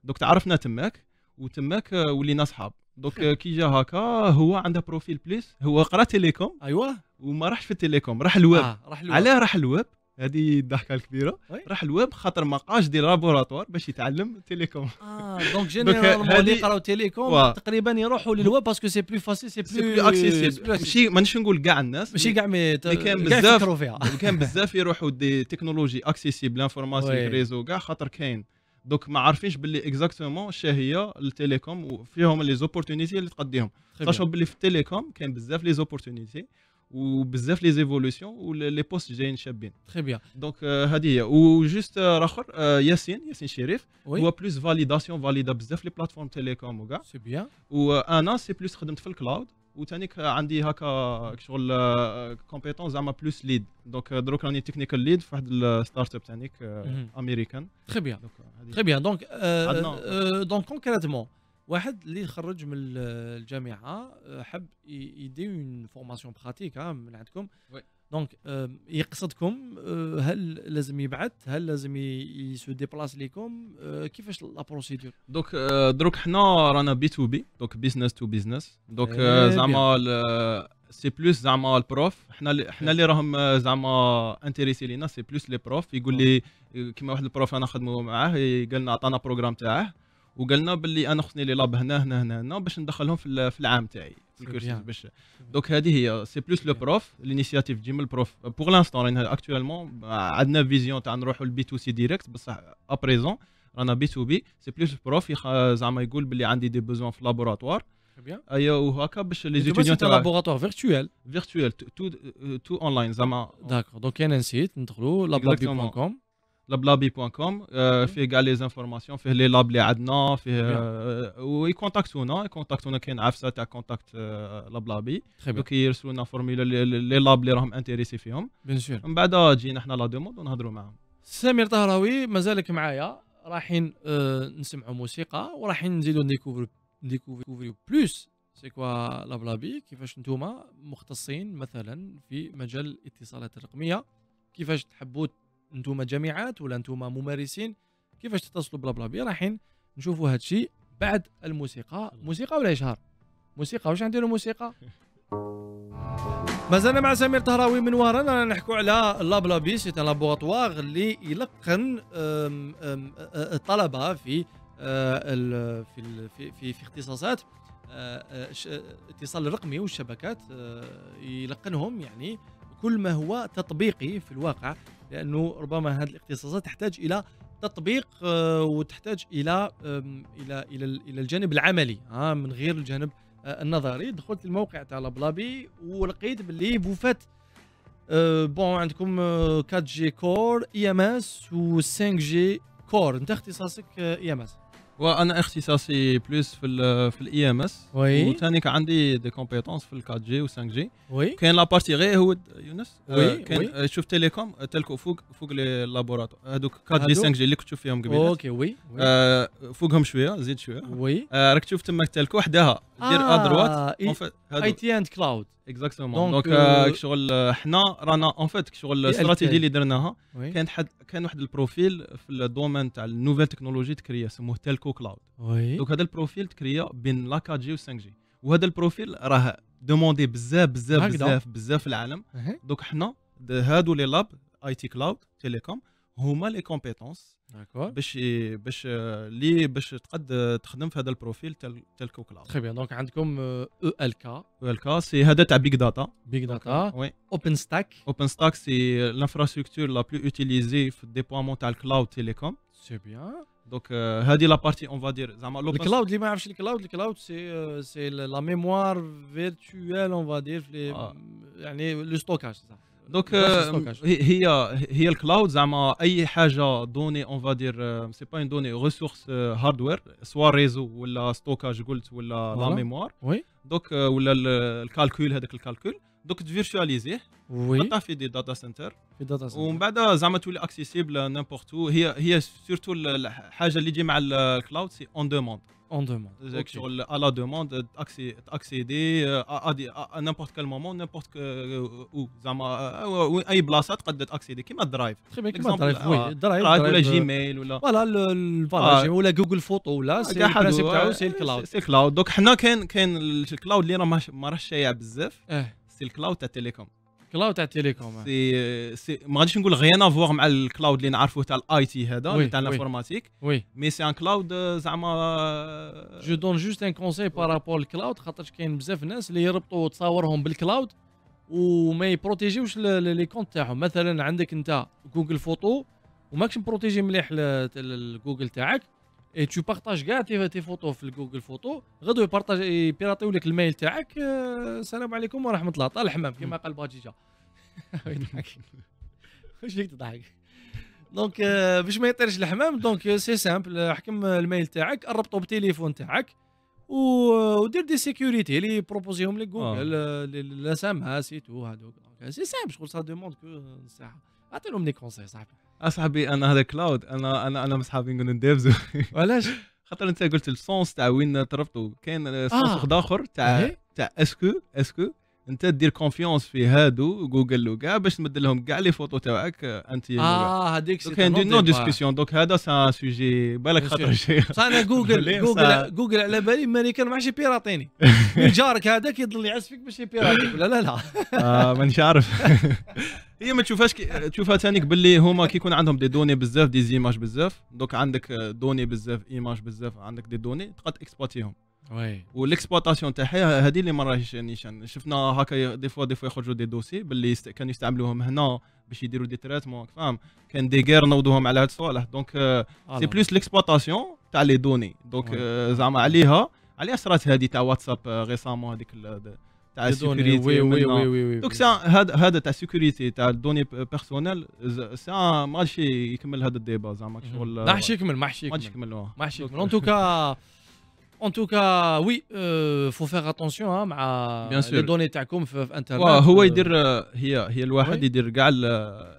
دونك تعرفنا تماك وتماك ولينا صحاب دونك آه، كي جا هكا هو عنده بروفيل بليس هو قرا تيليكوم ايوا وما راحش في التيليكوم راح الويب آه علاه راح الويب هذه الضحكه الكبيره راح الويب خاطر ما قاش دير لابوراتوار باش يتعلم تيليكوم اه دونك جينيرالمون اللي يقراو تيليكوم تقريبا يروحوا للويب باسكو سي بلو فاسيل سي بلو اكسيسيبل ماشي مانيش نقول كاع الناس ماشي كاع مي كان بزاف كان بزاف يروحوا دي تكنولوجي اكسيسيبل انفورماسيون ريزو كاع خاطر كاين دوك ما عارفينش باللي اكزاكتومون شي هي التيليكوم وفيهم لي زوبورتونيتي اللي تقديهم ساشون باللي في التيليكوم كاين بزاف لي زوبورتونيتي وبزاف لي زيفولوسيون ولي بوست جايين شابين تري بيان دونك هذه هي وجوست اخر ياسين ياسين شريف هو بلوس فاليداسيون فاليدا بزاف لي بلاتفورم تيليكوم وكاع سي بيان وانا سي بلوس خدمت في الكلاود وثاني عندي هكا شغل كومبيتونس زعما بلوس ليد دونك دروك راني تكنيكال ليد في واحد الستارت اب تانيك امريكان تخي بيان تخي بيان دونك دونك كونكريتمون واحد اللي خرج من الجامعه حب يدي اون فورماسيون براتيك من عندكم دونك آه، يقصدكم آه، هل لازم يبعث هل لازم يسو ديبلاس ليكم آه، كيفاش لا بروسيدور دونك دروك حنا رانا بي تو بي دونك بيزنس تو بيزنس دونك إيه، زعما سي بلوس زعما البروف حنا حنا اللي راهم زعما انتريسي لينا سي بلوس لي بروف يقول لي oh. كيما واحد البروف انا نخدموا معاه قال لنا عطانا بروغرام تاعه وقالنا باللي انا خصني لي لاب هنا هنا هنا باش ندخلهم في العام تاعي donc euh, c'est plus le prof l'initiative du prof euh, pour l'instant actuellement adna bah, vision tu as le B2C direct bah, à présent on a B2B c'est plus le prof il a euh, des besoins en laboratoire Les c'est un laboratoire virtuel. Virtuel, tout, tout, ligne online. D'accord. Donc, il y a un site, laboratoire.com. لبلابي بوان فيه كاع لي زانفورماسيون فيه لي لاب اللي عندنا فيه وي كونتاكتونا كونتاكتونا كاين عفسه تاع كونتاكت لابلابي دوك يرسلوا لنا فورميلا لي لاب اللي راهم انتيريسي فيهم بيان سور من بعد تجينا حنا لا دوموند ونهضروا معاهم سمير طهراوي مازالك معايا رايحين نسمعوا موسيقى ورايحين نزيدوا نديكوفر نديكوفري بلوس سي كوا لابلابي كيفاش نتوما مختصين مثلا في مجال الاتصالات الرقميه كيفاش تحبوا انتم جامعات ولا انتم ممارسين كيفاش تتصلوا بلا بلا بي رايحين نشوفوا هذا الشيء بعد الموسيقى موسيقى ولا اشهار موسيقى واش نديروا موسيقى مازلنا مع سمير طهراوي من وهران رانا نحكوا على بي سي ان لابوغاتوار اللي يلقن الطلبه في في في في اختصاصات الاتصال الرقمي والشبكات يلقنهم يعني كل ما هو تطبيقي في الواقع لانه ربما هذه الاختصاصات تحتاج الى تطبيق آه، وتحتاج الى الى الى الى الجانب العملي من غير الجانب آه، النظري دخلت الموقع تاع لابلابي ولقيت باللي بوفات آه، بون عندكم 4 جي كور اي ام اس و 5 جي كور انت اختصاصك اي ام اس وانا اختصاصي بلوس في الـ في الاي ام e اس وي وثاني عندي دي كومبيتونس في ال 4 جي و 5 جي وي كاين لابارتي غير هو يونس وي آه، كاين آه، شوف تيليكوم آه، تلكو فوق فوق لي لابوراتوار هذوك 4 جي 5 جي اللي كنت تشوف فيهم قبيل اوكي وي, وي. فوقهم شويه زيد شويه وي راك تشوف تما تلكو حداها دير ادروات اي تي اند كلاود اكزاكتومون دونك شغل حنا رانا اون فيت شغل الاستراتيجي اللي درناها كانت حد كان واحد البروفيل في الدومين تاع النوفيل تكنولوجي تكريا سموه تيلكو كلاود دونك هذا البروفيل تكريا بين لا 4 جي و 5 جي وهذا البروفيل راه دوموندي بزاف بزاف بزاف بزاف في العالم دونك حنا هادو لي لاب اي تي كلاود تيليكوم Elles les compétences pour travailler dans profils tels tel que le Cloud. Très bien, donc vous avez ELK. ELK, c'est celui de Big Data. Big Data. OpenStack. OpenStack, c'est l'infrastructure la plus utilisée pour le déploiement du Cloud Télécom. C'est bien. Donc, c'est euh, la partie, on va dire... Le Cloud, qui le Cloud Le Cloud, euh, c'est la mémoire virtuelle, on va dire, ah. euh, le stockage, c'est ça دونك هي هي الكلاود زعما اي حاجه دوني اون فادير سي با اون دوني ريسورس هاردوير سوا ريزو ولا ستوكاج قلت ولا لا ميموار وي دونك ولا الكالكول هذاك الكالكول دوك تفيرتواليزيه وي تحطها في دي داتا سنتر في داتا سنتر ومن بعد زعما تولي اكسيسيبل نيمبورت هو هي هي سيرتو الحاجه اللي تجي مع الكلاود سي اون دوموند اون دوموند شغل على دوموند تاكسي تاكسيدي نيمبورت كال مومون نيمبورت او زعما آه، آه، اي بلاصه تقدر تاكسيدي كيما الدرايف تخي كيما الدرايف وي الدرايف آه، ولا جيميل ولا فوالا ولا جوجل فوتو ولا سي البرانسيب تاعو سي الكلاود سي الكلاود دوك حنا كاين كاين الكلاود اللي راه ما راهش شايع بزاف إيه. سي الكلاود تاع تيليكوم كلاود تاع تيليكوم سي سي ما غاديش نقول غيان افوار مع الكلاود اللي نعرفوه تاع الاي تي هذا تاع الانفورماتيك وي مي سي ان كلاود زعما جو دون جوست ان كونساي بارابور الكلاود خاطرش كاين بزاف ناس اللي يربطوا تصاورهم بالكلاود وما يبروتيجيوش لي كونت تاعهم مثلا عندك انت جوجل فوتو وماكش مبروتيجي مليح جوجل تاعك اي تو بارطاج كاع تي فوتو في جوجل فوتو غدو يبارطاج يبيراطيو لك المايل تاعك السلام عليكم ورحمه الله طال الحمام كما قال باجيجا يضحك واش فيك تضحك دونك باش ما يطيرش الحمام دونك سي سامبل حكم المايل تاعك ربطو بالتليفون تاعك ودير دي سيكوريتي اللي بروبوزيهم لك جوجل لا سام ها سيتو هذوك سي سامبل شغل سا دوموند كو ساعه اعطيهم دي كونساي صاحبي اصاحبي انا هذا كلاود انا انا انا مصحابي نقول ندابزو علاش خاطر انت قلت السونس تاع وين طرفتو كاين سونس واحد آه. اخر تاع إيه. تاع اسكو اسكو انت دير كونفيونس في هادو جوجل وكاع باش تمد لهم كاع لي فوتو تاعك انت اه هذيك سي كاين دي نو ديسكسيون دونك هذا سا سوجي بالك خاطر شي انا جوجل جوجل جوجل على بالي الامريكان ما عادش يبيراطيني جارك هذاك يضل يعس فيك باش يبيراطيك ولا لا لا آه مانيش عارف هي ما تشوفهاش تشوفها تانيك باللي هما كيكون عندهم دي دوني بزاف دي زيماج بزاف دونك عندك دوني آه، بزاف ايماج بزاف عندك دي دوني تقدر اكسبلوتيهم وي والاكسبلوطاسيون تاعها هذه اللي ما راهيش شفنا هكا دي فوا دي فوا يخرجوا دي دوسي باللي كانوا يستعملوهم هنا باش يديروا دي تريتمون فاهم كان دي غير نوضوهم على هاد الصوالح دونك آه، آه، سي بلوس ليكسبلوطاسيون تاع لي دوني دونك آه، زعما عليها عليها صرات هذه تاع واتساب غيسامون هذيك تاع السيكوريتي وي وي وي وي دونك هذا هذا تاع السيكوريتي تاع الدوني بيرسونيل سا ماشي يكمل هذا الديبا زعما شغل ما حش يكمل ما حش يكمل ما حش يكمل ان توكا En tout cas, oui, euh, faut faire attention hein, مع Bien sûr. les données تاعكم في في انترنت هو يدير هي هي الواحد يدير كاع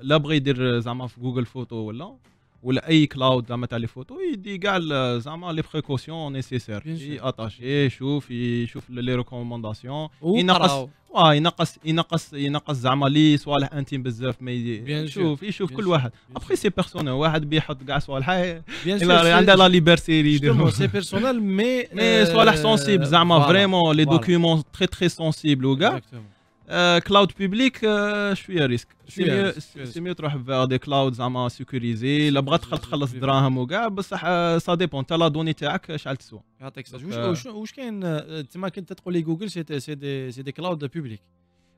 لا بغى يدير زعما في جوجل فوتو ولا ولا اي كلاود زعما تاع لي فوتو يدي كاع آه، زعما لي بريكوسيون نيسيسير ياتاشي اتاشي يشوف يشوف لي ريكومونداسيون ينقص واه ينقص ينقص ينقص زعما لي صوالح انتيم بزاف ما يشوف يشوف كل واحد ابخي سي بيرسونيل واحد بيحط كاع صوالح عنده لا ليبرتي اللي يديرهم سي بيرسونيل مي مي صوالح سونسيبل euh, زعما فريمون لي دوكيومون تري تري سونسيبل وكاع كلاود آه، بيبليك آه، شويه ريسك سي ميو تروح في دي كلاود زعما سيكوريزي لا بغات تخلص تخلص دراهم وكاع بصح سا آه، ديبون انت لا دوني تاعك شحال تسوى يعطيك الصحه واش euh، كاين تما كنت تقول لي جوجل سي سي دي كلاود بيبليك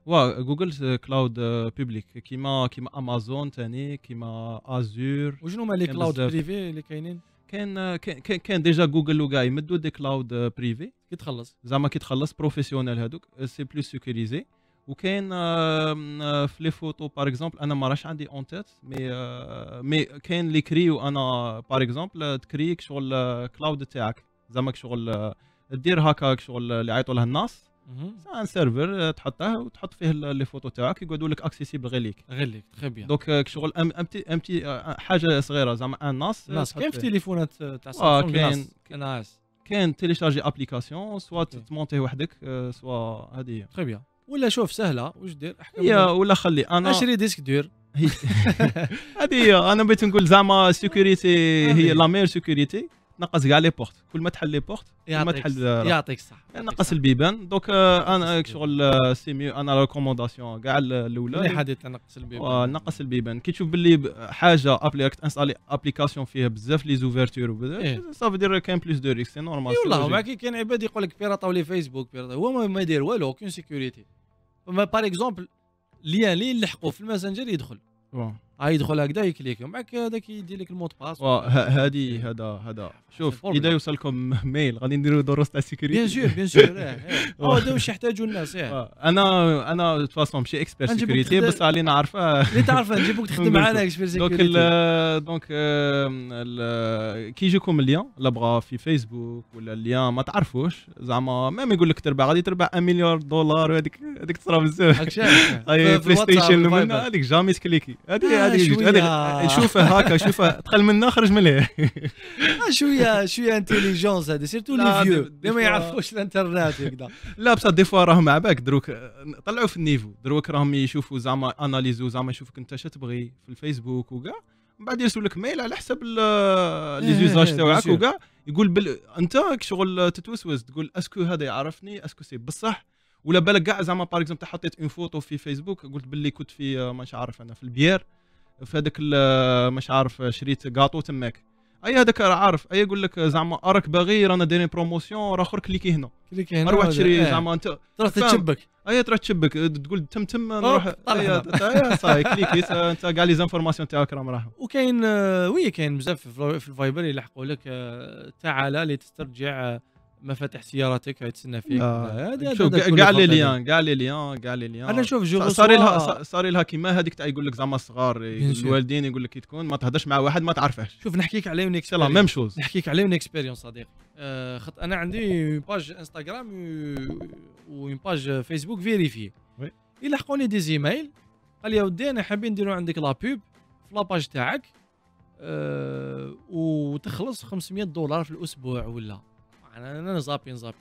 وا جوجل كلاود بيبليك كيما كيما امازون ثاني كيما ازور وشنو هما لي كلاود بريفي اللي كاينين كاين كان ديجا جوجل وكاع يمدوا دي كلاود بريفي كي تخلص زعما كي تخلص بروفيسيونيل هذوك سي بلوس سيكوريزي وكاين آه، في لي فوتو باغ اكزومبل انا ما راش عندي اون تيت مي مي كاين اللي كريو انا باغ اكزومبل تكريك شغل كلاود آه، تاعك زعما شغل آه، دير هكا شغل اللي يعيطوا له الناس ان سيرفر تحطه وتحط فيه لي فوتو تاعك يقعدوا لك اكسيسيبل غير ليك غير ليك تخي بيان دونك شغل ام تي حاجه صغيره زعما ان ناس ناس كاين في تليفونات تاع سامسونج كاين كاين تيليشارجي ابليكاسيون سوا تمونتيه وحدك سوا هذه هي تخي بيان ولا شوف سهله واش دير يا ولا خلي انا اشري ديسك دور هذه انا بغيت نقول زعما سيكوريتي هي لا مير سيكوريتي نقص كاع لي بورت كل ما تحل لي بورت كل ما تحل يعطيك الصح نقص البيبان دونك انا شغل سي ميو انا ريكومونداسيون كاع الاولى مليحه دير تنقص البيبان نقص البيبان كي تشوف باللي حاجه ابلي تنسالي ابليكاسيون فيها بزاف لي زوفرتور صافي دير كاين بلوس دو ريسك سي نورمال والله مع كي كاين عباد يقول لك بيراطاو لي فيسبوك هو ما يدير والو اوكين سيكوريتي باغ اكزومبل ليان لي يلحقوا في الماسنجر يدخل ها آه، يدخل هكذا يكليك معك هذاك يدير لك المود باس هادي هذا هذا شوف اذا يوصلكم ميل غادي نديروا دروس تاع سيكوريتي بيان سور بيان سور إيه، إيه. هذا واش يحتاجوا الناس إيه. انا انا دو ماشي اكسبير سيكوريتي بس اللي نعرفه اللي تعرفه نجيبوك تخدم معنا اكسبير سيكوريتي دونك دونك كي يجيكم الليان لا بغا في فيسبوك ولا الليان ما تعرفوش زعما ميم يقول لك تربح غادي تربح 1 مليار دولار وهذيك هذيك تصرا بزاف بلاي طيب، ستيشن هذيك جامي تكليكي هذه هذه نشوفها هكا شوفها دخل منا خرج منها آه، شويه شويه انتيليجونس هذه سيرتو لي فيو ما يعرفوش الانترنت هكذا لا بصح دي فوا راهم مع بالك دروك طلعوا في النيفو دروك راهم يشوفوا زعما اناليزو زعما يشوفوك انت اش تبغي في الفيسبوك وكاع من بعد يرسل لك ميل على حسب لي إيه، زوزاج إيه، تاعك وكاع يقول بل... انت شغل تتوسوس تقول اسكو هذا يعرفني اسكو سي بصح ولا بالك كاع زعما باغ اكزومبل حطيت اون فوتو في فيسبوك قلت باللي كنت في آه، ما عارف انا في البيير في هذاك مش عارف شريت كاطو تماك اي هذاك راه عارف اي يقول لك زعما راك باغي رانا دايرين بروموسيون راه اخر كليكي هنا كليكي هنا روح تشري إيه. زعما انت تروح تشبك اي تروح تشبك تقول تم تم نروح صاي كليكي انت كاع لي زانفورماسيون تاعك راهم راهم وكاين آه، وي كاين بزاف في الفايبر يلحقوا لك آه، تعال لتسترجع آه، مفاتيح سيارتك يتسنى فيك آه. هذه شوف كاع لي ليان كاع لي ليان كاع لي ليان انا شوف جو صار لها صار لها كيما هذيك تاع يقول لك زعما الصغار الوالدين يقول لك كي تكون ما تهدرش مع واحد ما تعرفهش شوف نحكيك على اون اكسبيرينس ميم شوز نحكيك على اون اكسبيرينس صديقي آه، خط انا عندي باج انستغرام وين باج فيسبوك فيريفي يلحقوني دي زيميل قال يا ودي انا حابين نديرو عندك لا بوب في لاباج تاعك آه، وتخلص 500 دولار في الاسبوع ولا انا انا زابين زابين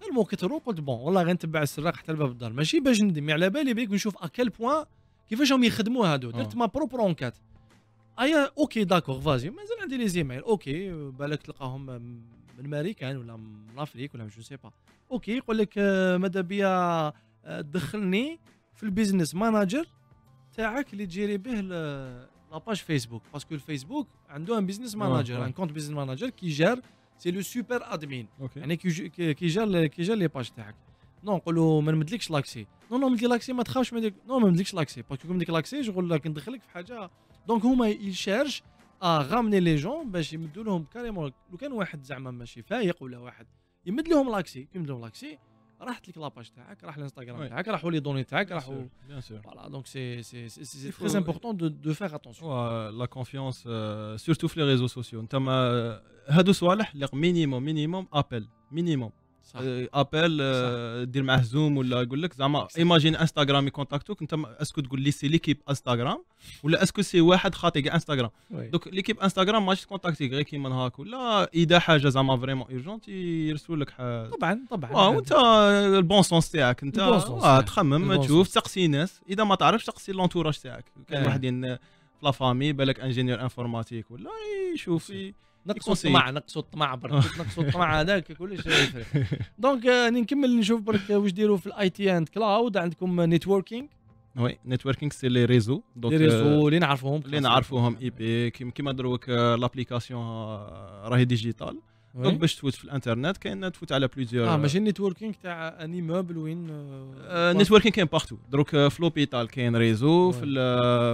تالمون كثروا قلت بون والله غنتبع السراق حتى الباب الدار ماشي باش ندمي على بالي بيك ونشوف اكل بوان كيفاش هم يخدموا هادو آه. درت ما بروبر اونكات ايا اوكي داكور فازي مازال عندي لي زيميل اوكي بالك تلقاهم من ماريكان ولا من افريك ولا جو سي با اوكي يقول لك ماذا بيا دخلني في البيزنس ماناجر تاعك اللي تجيري به لاباج فيسبوك باسكو الفيسبوك عنده ان بيزنس ماناجر ان كونت بيزنس ماناجر كي جار سي لو سوبر ادمين يعني كي كي جا كي جا لي باج تاعك نو نقول له ما نمدلكش لاكسي نو نو مدي لاكسي ما تخافش مديك نو ما نمدلكش لاكسي باسكو كي مديك لاكسي شغل لك ندخلك في حاجه دونك هما يشارج ا غامني لي جون باش يمدوا لهم كاريمون لو كان واحد زعما ماشي فايق ولا واحد يمد لهم لاكسي كي يمد لهم لاكسي c'est très important de faire attention. La confiance euh, surtout sur les réseaux sociaux. Euh, minimum, minimum minimum. صح. آه، ابل آه، دير معاه زوم ولا يقول لك زعما ايماجين انستغرام يكونتاكتوك انت اسكو تقول لي سي ليكيب انستغرام ولا اسكو سي واحد خاطي انستغرام دوك ليكيب انستغرام ماشي كونتاكتي غير كيما هاك ولا اذا حاجه زعما فريمون ايرجونت يرسلوا لك حاجه طبعا طبعا وانت البون سونس تاعك انت آه، تخمم تشوف تقسي ناس اذا ما تعرفش تقسي لونتوراج تاعك كاين واحد في فامي بالك انجينير انفورماتيك ولا يشوف نقصوا الطمع نقصوا الطمع برك نقصوا الطمع هذاك كلش يفرق دونك راني آه، نكمل نشوف برك واش ديروا في الاي تي اند كلاود عندكم نيتوركينغ وي نيتوركينغ سي لي ريزو دونك لي ريزو اللي نعرفوهم اللي نعرفوهم اي بي كيما دروك لابليكاسيون آه، آه، راهي ديجيتال دونك باش تفوت في الانترنت كاين تفوت على بليزيور اه ماشي نيتوركينغ تاع اني موبل وين نيتوركينغ آه، آه، كاين بارتو دروك آه، في لوبيتال كاين ريزو في ال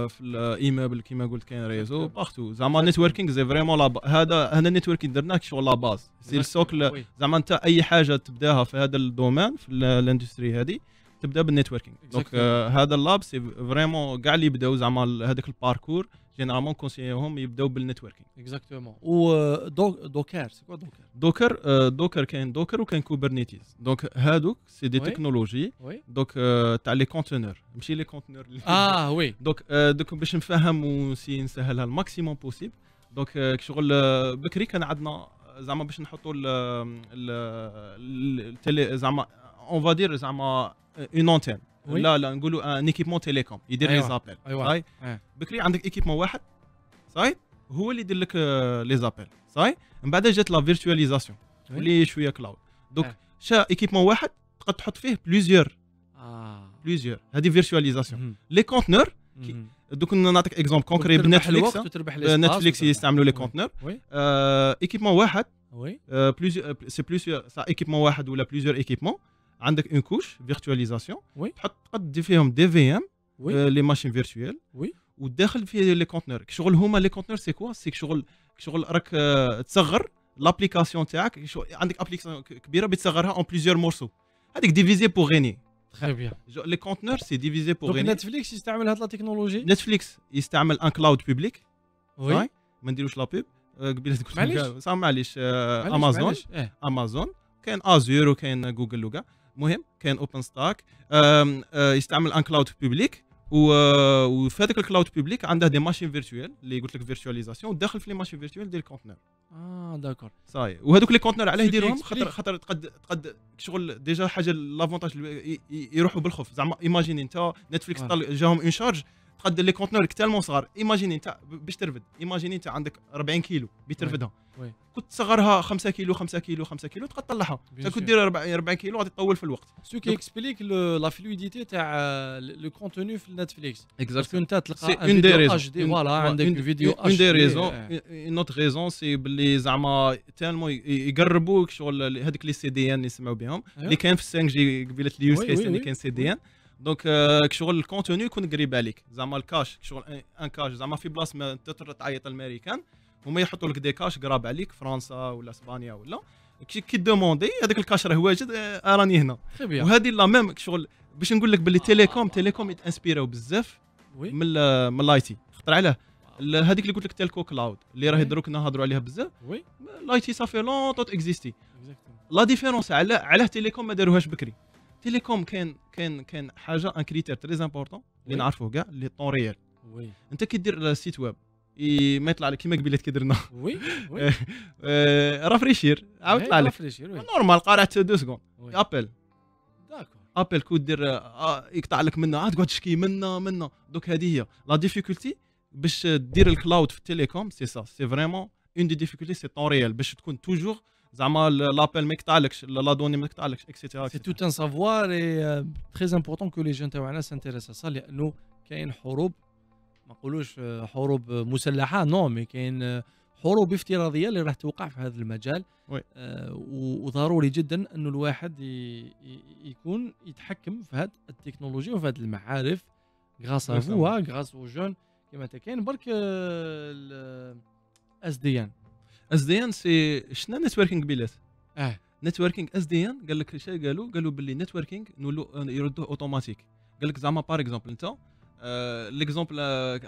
في الايموبل كيما قلت كاين ريزو بارتو زعما نيتوركينغ زي فريمون لا هذا هنا نيتوركينغ درناه شغل لا باز سي السوكل زعما انت اي حاجه تبداها في هذا الدومين في الاندستري هذه تبدا بالنيتوركينغ دونك euh, هذا اللاب سي فريمون كاع اللي يبداو زعما هذاك الباركور جينيرالمون كونسييهم يبداو بالنيتوركينغ اكزاكتومون و دوكر سي كوا دوكر دوكر دوكر كاين دوكر وكاين كوبرنيتيز دونك هادوك سي دي تكنولوجي دونك تاع لي كونتينر ماشي لي كونتينر اه وي دونك دوك باش نفهم ونسي نسهلها الماكسيموم بوسيبل دونك شغل euh، بكري كان عندنا زعما باش نحطوا زعما اون فادير دير زعما اون انتين لا لا نقولوا ان ايكيبمون تيليكوم يدير لي زابيل صاي بكري عندك ايكيبمون واحد صاي هو اللي يدير لك لي زابيل صاي من بعد جات لا فيرتواليزاسيون ولي شويه كلاود دونك شا ايكيبمون واحد تقد تحط فيه بليزيور بليزيور ah. هذه فيرتواليزاسيون لي كونتنور دوك نعطيك اكزومبل كونكري بنتفليكس نتفليكس يستعملوا لي كونتينر ايكيبمون واحد وي بليزيور سي بليزيور ايكيبمون واحد ولا بليزيور ايكيبمون عندك اون كوش فيرتواليزاسيون oui. تحط تقد فيهم دي في ام oui. لي ماشين فيرتويل oui. وداخل في لي كونتنر شغل هما لي كونتنر سي كوا سي شغل شغل راك euh, تصغر لابليكاسيون تاعك عندك ابليكاسيون كبيره بتصغرها اون بليزيور مورسو هذيك ديفيزي بور غيني تري بيان لي كونتنر سي ديفيزي بور غيني نتفليكس يستعمل هاد لا تكنولوجي نتفليكس يستعمل ان كلاود بوبليك وي ما نديروش لا بوب قبيله تقول معليش معليش امازون امازون كاين ازور وكاين جوجل وكاع مهم كاين اوبن ستاك آه، يستعمل ان كلاود بوبليك آه، وفي هذاك الكلاود بوبليك عنده دي ماشين فيرتوال اللي قلت لك فيرتواليزاسيون داخل في لي ماشين فيرتوال ديال الكونتينر اه داكور صاي وهذوك لي كونتينر علاه يديرهم خاطر خاطر تقد تقد شغل ديجا حاجه لافونتاج يروحوا بالخوف زعما ايماجين انت نتفليكس جاهم اون شارج تقدر لي كونتنور تالمون صغار ايماجيني انت باش ترفد ايماجيني انت عندك 40 كيلو بترفدها ترفدها كنت تصغرها 5 كيلو 5 كيلو 5 كيلو تقدر تطلعها انت كنت دير 40 كيلو غادي تطول في الوقت سو كي اكسبليك لا فلويديتي تاع لو كونتوني في نتفليكس اكزاكت انت تلقى اون دي ريزون فوالا عندك فيديو اون دي ريزون اون اوت ريزون سي باللي زعما تالمون يقربوك شغل هذوك لي سي دي ان اللي سمعوا بهم اللي كان في 5 جي قبيله اليوز كيس اللي كان سي دي ان دونك كشغل euh, الكونتوني يكون قريب عليك زعما الكاش كشغل ان كاش زعما في بلاص ما انت تعيط الامريكان هما يحطوا لك دي كاش قراب عليك فرنسا ولا اسبانيا ولا كي دوموندي هذاك الكاش راه واجد آه، راني هنا وهذه لا ميم شغل باش نقول لك باللي تيليكوم تيليكوم يتانسبيراو بزاف من من الايتي خطر علاه هذيك اللي قلت لك تيلكو كلاود اللي راهي دروك نهضروا عليها بزاف وي الاي تي صافي لونطون اكزيستي لا ديفيرونس على علاه تيليكوم ما داروهاش بكري تيليكوم كاين كاين كاين حاجه ان كريتير تري امبورطون اللي نعرفوه كاع اللي طون ريال وي انت كي دير السيت ويب ما يطلع لك كيما قبيلات كي درنا وي وي رافريشير عاود طلع لك نورمال قرات دو سكوند ابل داكور ابل كود دير آه، يقطع لك منا عاد تقعد تشكي منا منا دوك هذه هي لا ديفيكولتي باش دير الكلاود في التيليكوم سي سا سي فريمون اون دي ديفيكولتي سي طون ريال باش تكون توجور زعما لابيل ما يقطعلكش لا دوني ما يقطعلكش اكسيتيرا سي توت ان سافوار اي تري امبورتون كو لي جون تاعنا سانتيريس سا لانه كاين حروب ما نقولوش euh، حروب مسلحه نو مي كاين euh، حروب افتراضيه اللي راح توقع في هذا المجال وي. آه وضروري جدا انه الواحد ي... يكون يتحكم في هذه التكنولوجيا وفي هذه المعارف غراس افوا غراس او جون كما كاين برك آه، آه، اس دي ان اس دي ان سي شنا نتوركينغ بيلات اه نتوركينغ اس دي ان قال لك شي قالوا قالوا باللي نتوركينغ نولو يردوه اوتوماتيك قال لك زعما بار اكزومبل انت ليكزومبل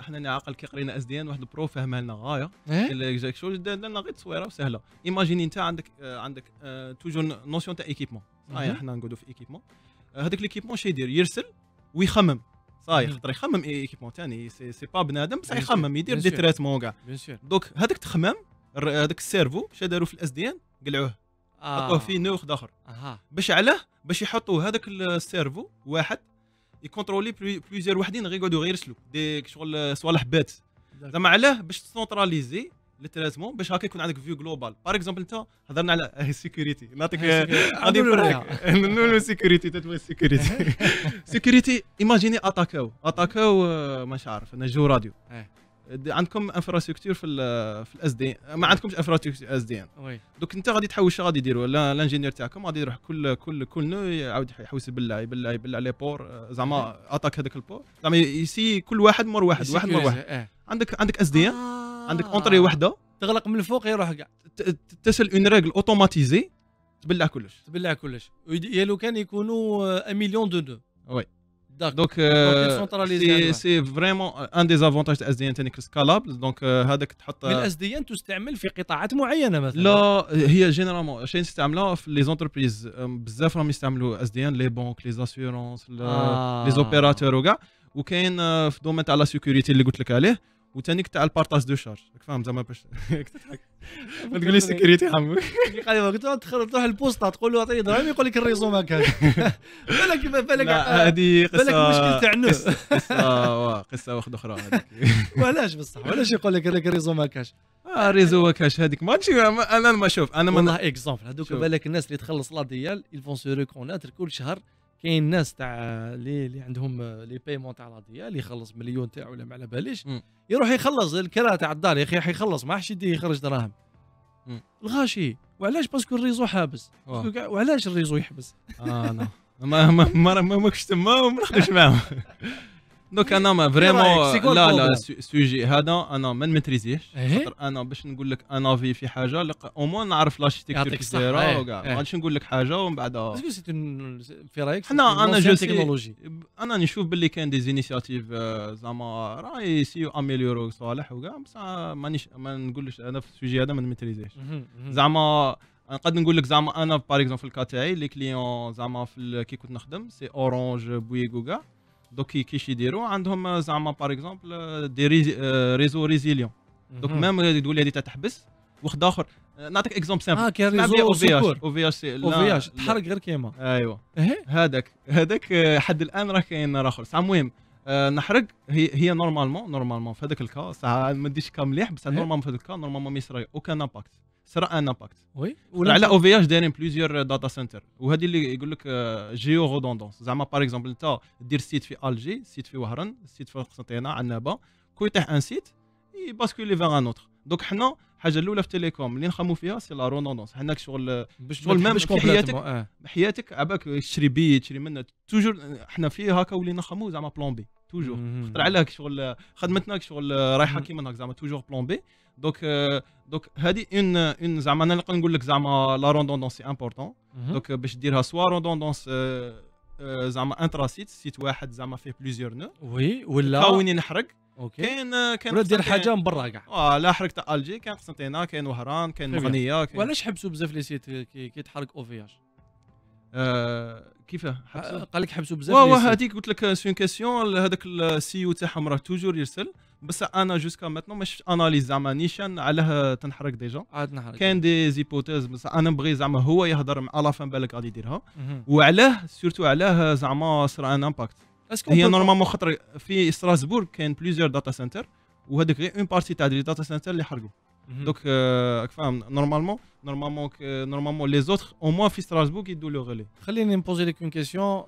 حنا عاقل كي قرينا اس دي ان واحد البرو فهمها لنا غايه إيه. قال لك دار لنا غير تصويره وسهله ايماجيني انت عندك آه، عندك توجور آه، نوسيون تاع ايكيبمون صحيح حنا نقولوا في ايكيبمون آه، هذاك ليكيبمون شي يدير يرسل ويخمم صحيح خاطر يخمم ايكيبمون ثاني سي, با بنادم بصح يخمم يدير دي تريتمون كاع دونك هذاك تخمام هذاك آه، السيرفو اش داروا في الاس دي ان قلعوه آه. حطوه آه. في نوخ اخر آه. باش علاه باش يحطوا هذاك السيرفو واحد يكونترولي بليزيور وحدين غير يقعدوا غير يسلو دي شغل صوالح بات زعما علاه باش تسونتراليزي التريتمون باش هكا يكون عندك فيو جلوبال باغ اكزومبل انت هضرنا على سيكيورتي نعطيك غادي نوريك نقولوا سيكوريتي تتبغي السيكوريتي سيكوريتي ايماجيني اتاكاو اتاكاو آه، مش عارف انا جو راديو عندكم انفراستركتور في في الاس دي ما نعم. عندكمش انفراستركتور اس دي ان دوك انت غادي تحوس غادي يديروا الانجينير تاعكم غادي يروح كل كل كل نو يعاود يحوس يبلع يبلع يبلع لي بور زعما اتاك نعم. هذاك البور زعما يسي كل واحد مور واحد واحد مور واحد إيه. عندك عندك اس دي ان عندك اونتري وحده تغلق من الفوق يروح كاع تسال اون ريغل اوتوماتيزي تبلع كلش تبلع كلش يا لو كان يكونوا مليون دو نو وي دونك سي سي فريمون ان ديزافونتاج تاع اس دي ان تانيك سكالابل دونك هذاك تحط من الاس دي ان تستعمل في قطاعات معينه مثلا لا هي جينيرالمون شي نستعملها في لي زونتربريز بزاف راهم يستعملوا اس دي ان لي بونك لي زاسيورونس لي زوبيراتور وكاع وكاين آه، في دومين تاع لا سيكوريتي اللي قلت لك عليه وثانيك تاع البارتاج دو شارج فاهم زعما باش ما تقول لي سيكوريتي قلت قال تدخل تروح البوسطه تقول له اعطيني دراهم يقول لك الريزوم هكا بالك بالك هذه قصه بالك مشكل تاع النوس قصه قصه واحده اخرى وعلاش بصح وعلاش يقول لك الريزوم هكاش اه ريزو كاش هذيك ماشي انا ما شوف انا والله اكزومبل هذوك بالك الناس اللي تخلص لا ديال يلفون سو ريكونات كل شهر كاين الناس تاع اللي عندهم لي بايمون تاع القضيه اللي يخلص مليون تاعو ولا ما على باليش يروح يخلص الكرا تاع الدار يا اخي راح يخلص ما حش يديه يخرج دراهم الغاشي وعلاش باسكو الريزو حابس وعلاش الريزو يحبس اه نعم. ما ما ما ماكش تما وما نخدمش معاهم دونك انا ما فريمون إيه لا لا السوجي هذا انا ما نمتريزيهش إيه؟ خاطر انا باش نقول لك انا في في حاجه او موان نعرف لاشيتيكتور كي دايره وكاع ما غاديش نقول لك حاجه ومن بعد في رايك حنا انا جو تكنولوجي انا نشوف باللي كاين دي زينيشاتيف آه، زعما راهي سي اميليورو صالح وكاع بصح مانيش ما نقولش انا في السوجي هذا ما نمتريزيهش زعما نقد نقول لك زعما انا باغ اكزومبل في الكا تاعي لي كليون زعما في كي كنت نخدم سي اورانج بويغ وكاع دوك كيش يديروا عندهم زعما باغ اكزومبل دي ريزو ريزيليون دوك ميم الدول هذه تحبس واخد اخر نعطيك اكزومبل سامبل اه كان ريزو او في اش او في اش او في اش تحرق غير كيما ايوه هذاك هذاك حد الان راه كاين راه اخر المهم نحرق هي هي نورمالمون نورمالمون في هذاك الكا ساعه ما نديش كا مليح بصح نورمالمون في هذاك الكا نورمالمون ما او اوكان امباكت سرا ان امباكت وي ولا على او في اش دايرين بليزيور داتا سنتر وهذه اللي يقول لك جيو euh, رودوندونس زعما باغ اكزومبل انت دير سيت في الجي سيت في وهران سيت في قسنطينه عنابه كو يطيح ان سيت يباسكولي فيغ ان اوتر دونك حنا الحاجه الاولى في تيليكوم اللي نخمو فيها سي لا رونوندونس حنا شغل شغل ميم حياتك على حياتك عباك تشري بيت تشري منا توجور حنا فيه هكا ولينا نخمو زعما بلون بي توجور خاطر علاه شغل خدمتنا شغل رايحه كيما هكا زعما توجور بلون بي دونك دونك هذه اون اون زعما انا نقدر نقول لك زعما لا روندوندونس سي امبورطون دونك باش ديرها سوا روندوندونس زعما انترا سيت سيت واحد زعما فيه بليزيور نو وي ولا وين نحرق اوكي كاين كاين ولا دير حاجه من برا كاع اه لا حرقت تاع الجي كاين قسنطينه كاين وهران كاين مغنيه كاين وعلاش حبسوا بزاف لي سيت كي, او تحرق اوفياج كيفاه حبسوا قال لك حبسوا بزاف واه هذيك قلت لك سون كاسيون هذاك السي او تاعهم راه توجور يرسل بس انا جوسكا ماتنو مش اناليز زعما نيشان علاه تنحرق ديجا عاد نحرق كاين دي زيبوتيز بس انا نبغي زعما هو يهضر مع لا فان بالك غادي يديرها وعلاه سورتو علاه زعما صرا ان امباكت هي نورمالمون خاطر في ستراسبورغ كاين بليزيور داتا سنتر وهذيك غير اون بارتي تاع لي داتا سنتر اللي حرقوا دونك راك آه، فاهم نورمالمون نورمالمون نورمالمون لي زوتر او موان في ستراسبورغ يدوا لو غولي خليني نبوزي لك اون كيسيون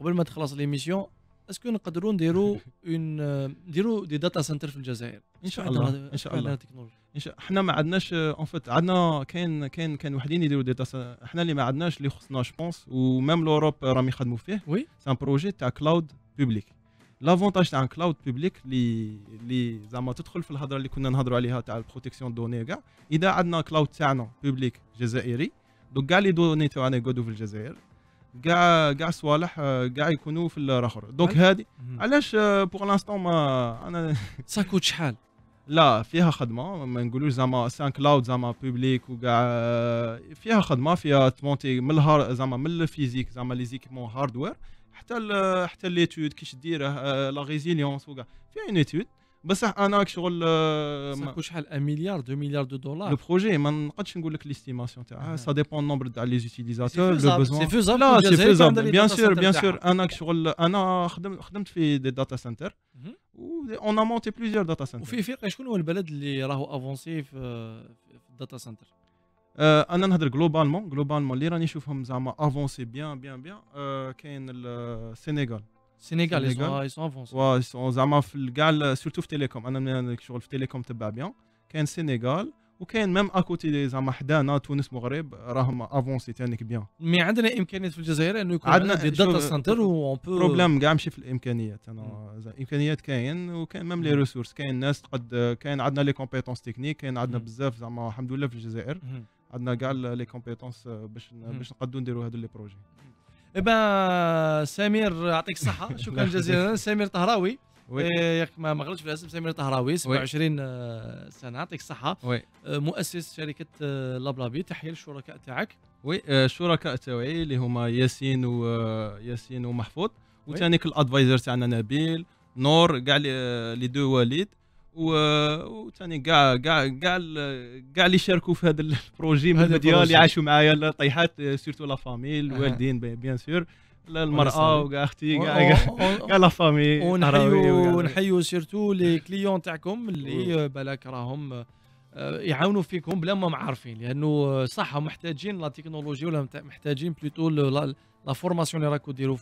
قبل ما تخلص ليميسيون اسكو نقدروا نديروا اون نديروا دي داتا سنتر في الجزائر ان شاء الله ان شاء الله تكنولوجي ان شاء احنا ما عندناش اون فيت عندنا كاين كاين كاين وحدين يديروا داتا احنا اللي ما عندناش اللي خصنا جوبونس ومام لوروب راهم يخدموا فيه وي سان بروجي تاع كلاود بوبليك لافونتاج تاع كلاود بوبليك اللي اللي زعما تدخل في الهضره اللي كنا نهضروا عليها تاع البروتيكسيون دوني كاع اذا عندنا كلاود تاعنا بوبليك جزائري دوك كاع لي دوني تاعنا يقعدوا في الجزائر كاع كاع الصوالح كاع آه، يكونوا في الاخر طيب. دونك هذه علاش بوغ آه، لانستون ما انا ساكوت شحال لا فيها خدمه ما نقولوش زعما سان كلاود زعما بوبليك وكاع آه، فيها خدمه فيها تمونتي من الهار زعما من الفيزيك زعما لي زيكيمون هاردوير حتى حتى ليتود كيش دير لا ريزيليونس وكاع فيها اون ايتود bassah, un an ça coûte un milliard, deux milliards de dollars le projet, mais on peut changer les l'estimation. ça dépend du nombre des utilisateurs, des besoins là c'est faisable, bien sûr, bien sûr, un an on a des data centers mhm. on a monté plusieurs data centers on fait faire quest qui que nous le les data centers, un euh, a globalement, globalement les réniches ont commencé bien, bien, bien qu'est euh, le euh, Sénégal سينيغال ils sont avancés واه ils sont زعما في كاع سورتو في تيليكوم انا من شغل في تيليكوم تبع بيان كاين سينيغال وكاين ميم اكوتي زعما حدانا تونس مغرب راهم افونسي تانيك بيان مي عندنا امكانيات في الجزائر انه يكون عندنا دي داتا سنتر اون بو بروبليم كاع ماشي في الامكانيات انا امكانيات كاين وكاين ميم لي ريسورس كاين ناس تقد كاين عندنا لي كومبيتونس تكنيك كاين عندنا بزاف زعما الحمد لله في الجزائر عندنا كاع لي كومبيتونس باش باش نقدروا نديروا هذو لي بروجي إبا سمير يعطيك الصحه شكرا جزيلا سمير طهراوي وي إيه، ما غلطش في الاسم سمير طهراوي 27 آه، سنه يعطيك الصحه آه، مؤسس شركه آه، لابلابي تحيه للشركاء تاعك وي الشركاء تاعي اللي هما ياسين وياسين ومحفوظ وثانيك الادفايزر تاعنا نبيل نور كاع لي دو وليد و وثاني كاع كاع كاع كاع اللي شاركوا في هذا البروجي من هذا اللي عاشوا معايا طيحات سيرتو لا فامي الوالدين بيان سور المراه وكاع اختي كاع لا فامي ونحيو ونحيو سيرتو لي كليون تاعكم اللي بالك راهم آه، يعاونوا فيكم بلا ما عارفين لانه صح محتاجين لا تكنولوجي ولا محتاجين بلوتو لا فورماسيون اللي راكو ديروا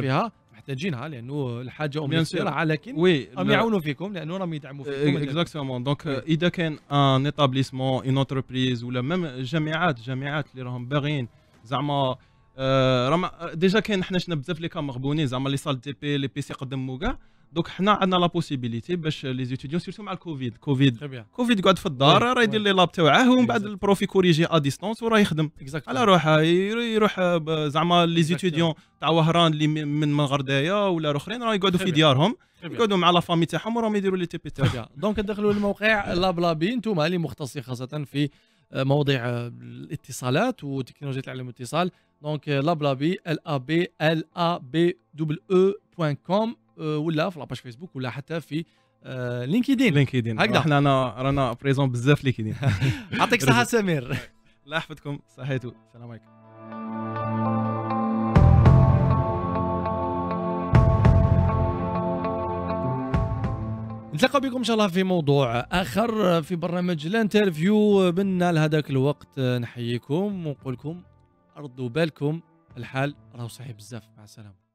فيها محتاجينها لانه الحاجه هم يصيرها لكن وي هم يعاونوا فيكم لانه راهم يدعموا فيكم اكزاكتومون إيه، دونك إيه. اذا كان ان ايتابليسمون اون انتربريز ولا ميم جامعات جامعات اللي راهم باغيين زعما آه، راه ديجا كاين حنا شنا بزاف لي كان مغبونين زعما لي سال تي بي لي بي سي قدموا كاع دونك حنا عندنا لا بوسيبيليتي باش لي زيتيديون سيرتو مع الكوفيد كوفيد كوفيد قعد في الدار راه يدير لي لاب تاعه ومن بعد البروفي كوريجي ا ديستونس وراه يخدم على روحه يروح زعما لي زيتيديون تاع وهران اللي من من غردايه ولا اخرين راه يقعدوا في ديارهم يقعدوا مع لا فامي تاعهم وراهم يديروا لي تي بي تاعهم دونك دخلوا الموقع لابي انتم اللي مختصين خاصه في آه، مواضيع آه، الاتصالات وتكنولوجيا تعلم والاتصال دونك آه، لابلابي ال ا بي ال ا بي دبل او كوم آه، ولا في لاباج فيسبوك ولا حتى في آه، لينكدين لينكدين هكذا احنا رانا بريزون بزاف لينكدين يعطيك الصحه سمير الله يحفظكم صحيتو السلام عليكم نتلاقاو بكم ان شاء الله في موضوع اخر في برنامج الانترفيو بنا لهذاك الوقت نحييكم ونقول لكم ردوا بالكم الحال راهو صحيح بزاف مع السلامه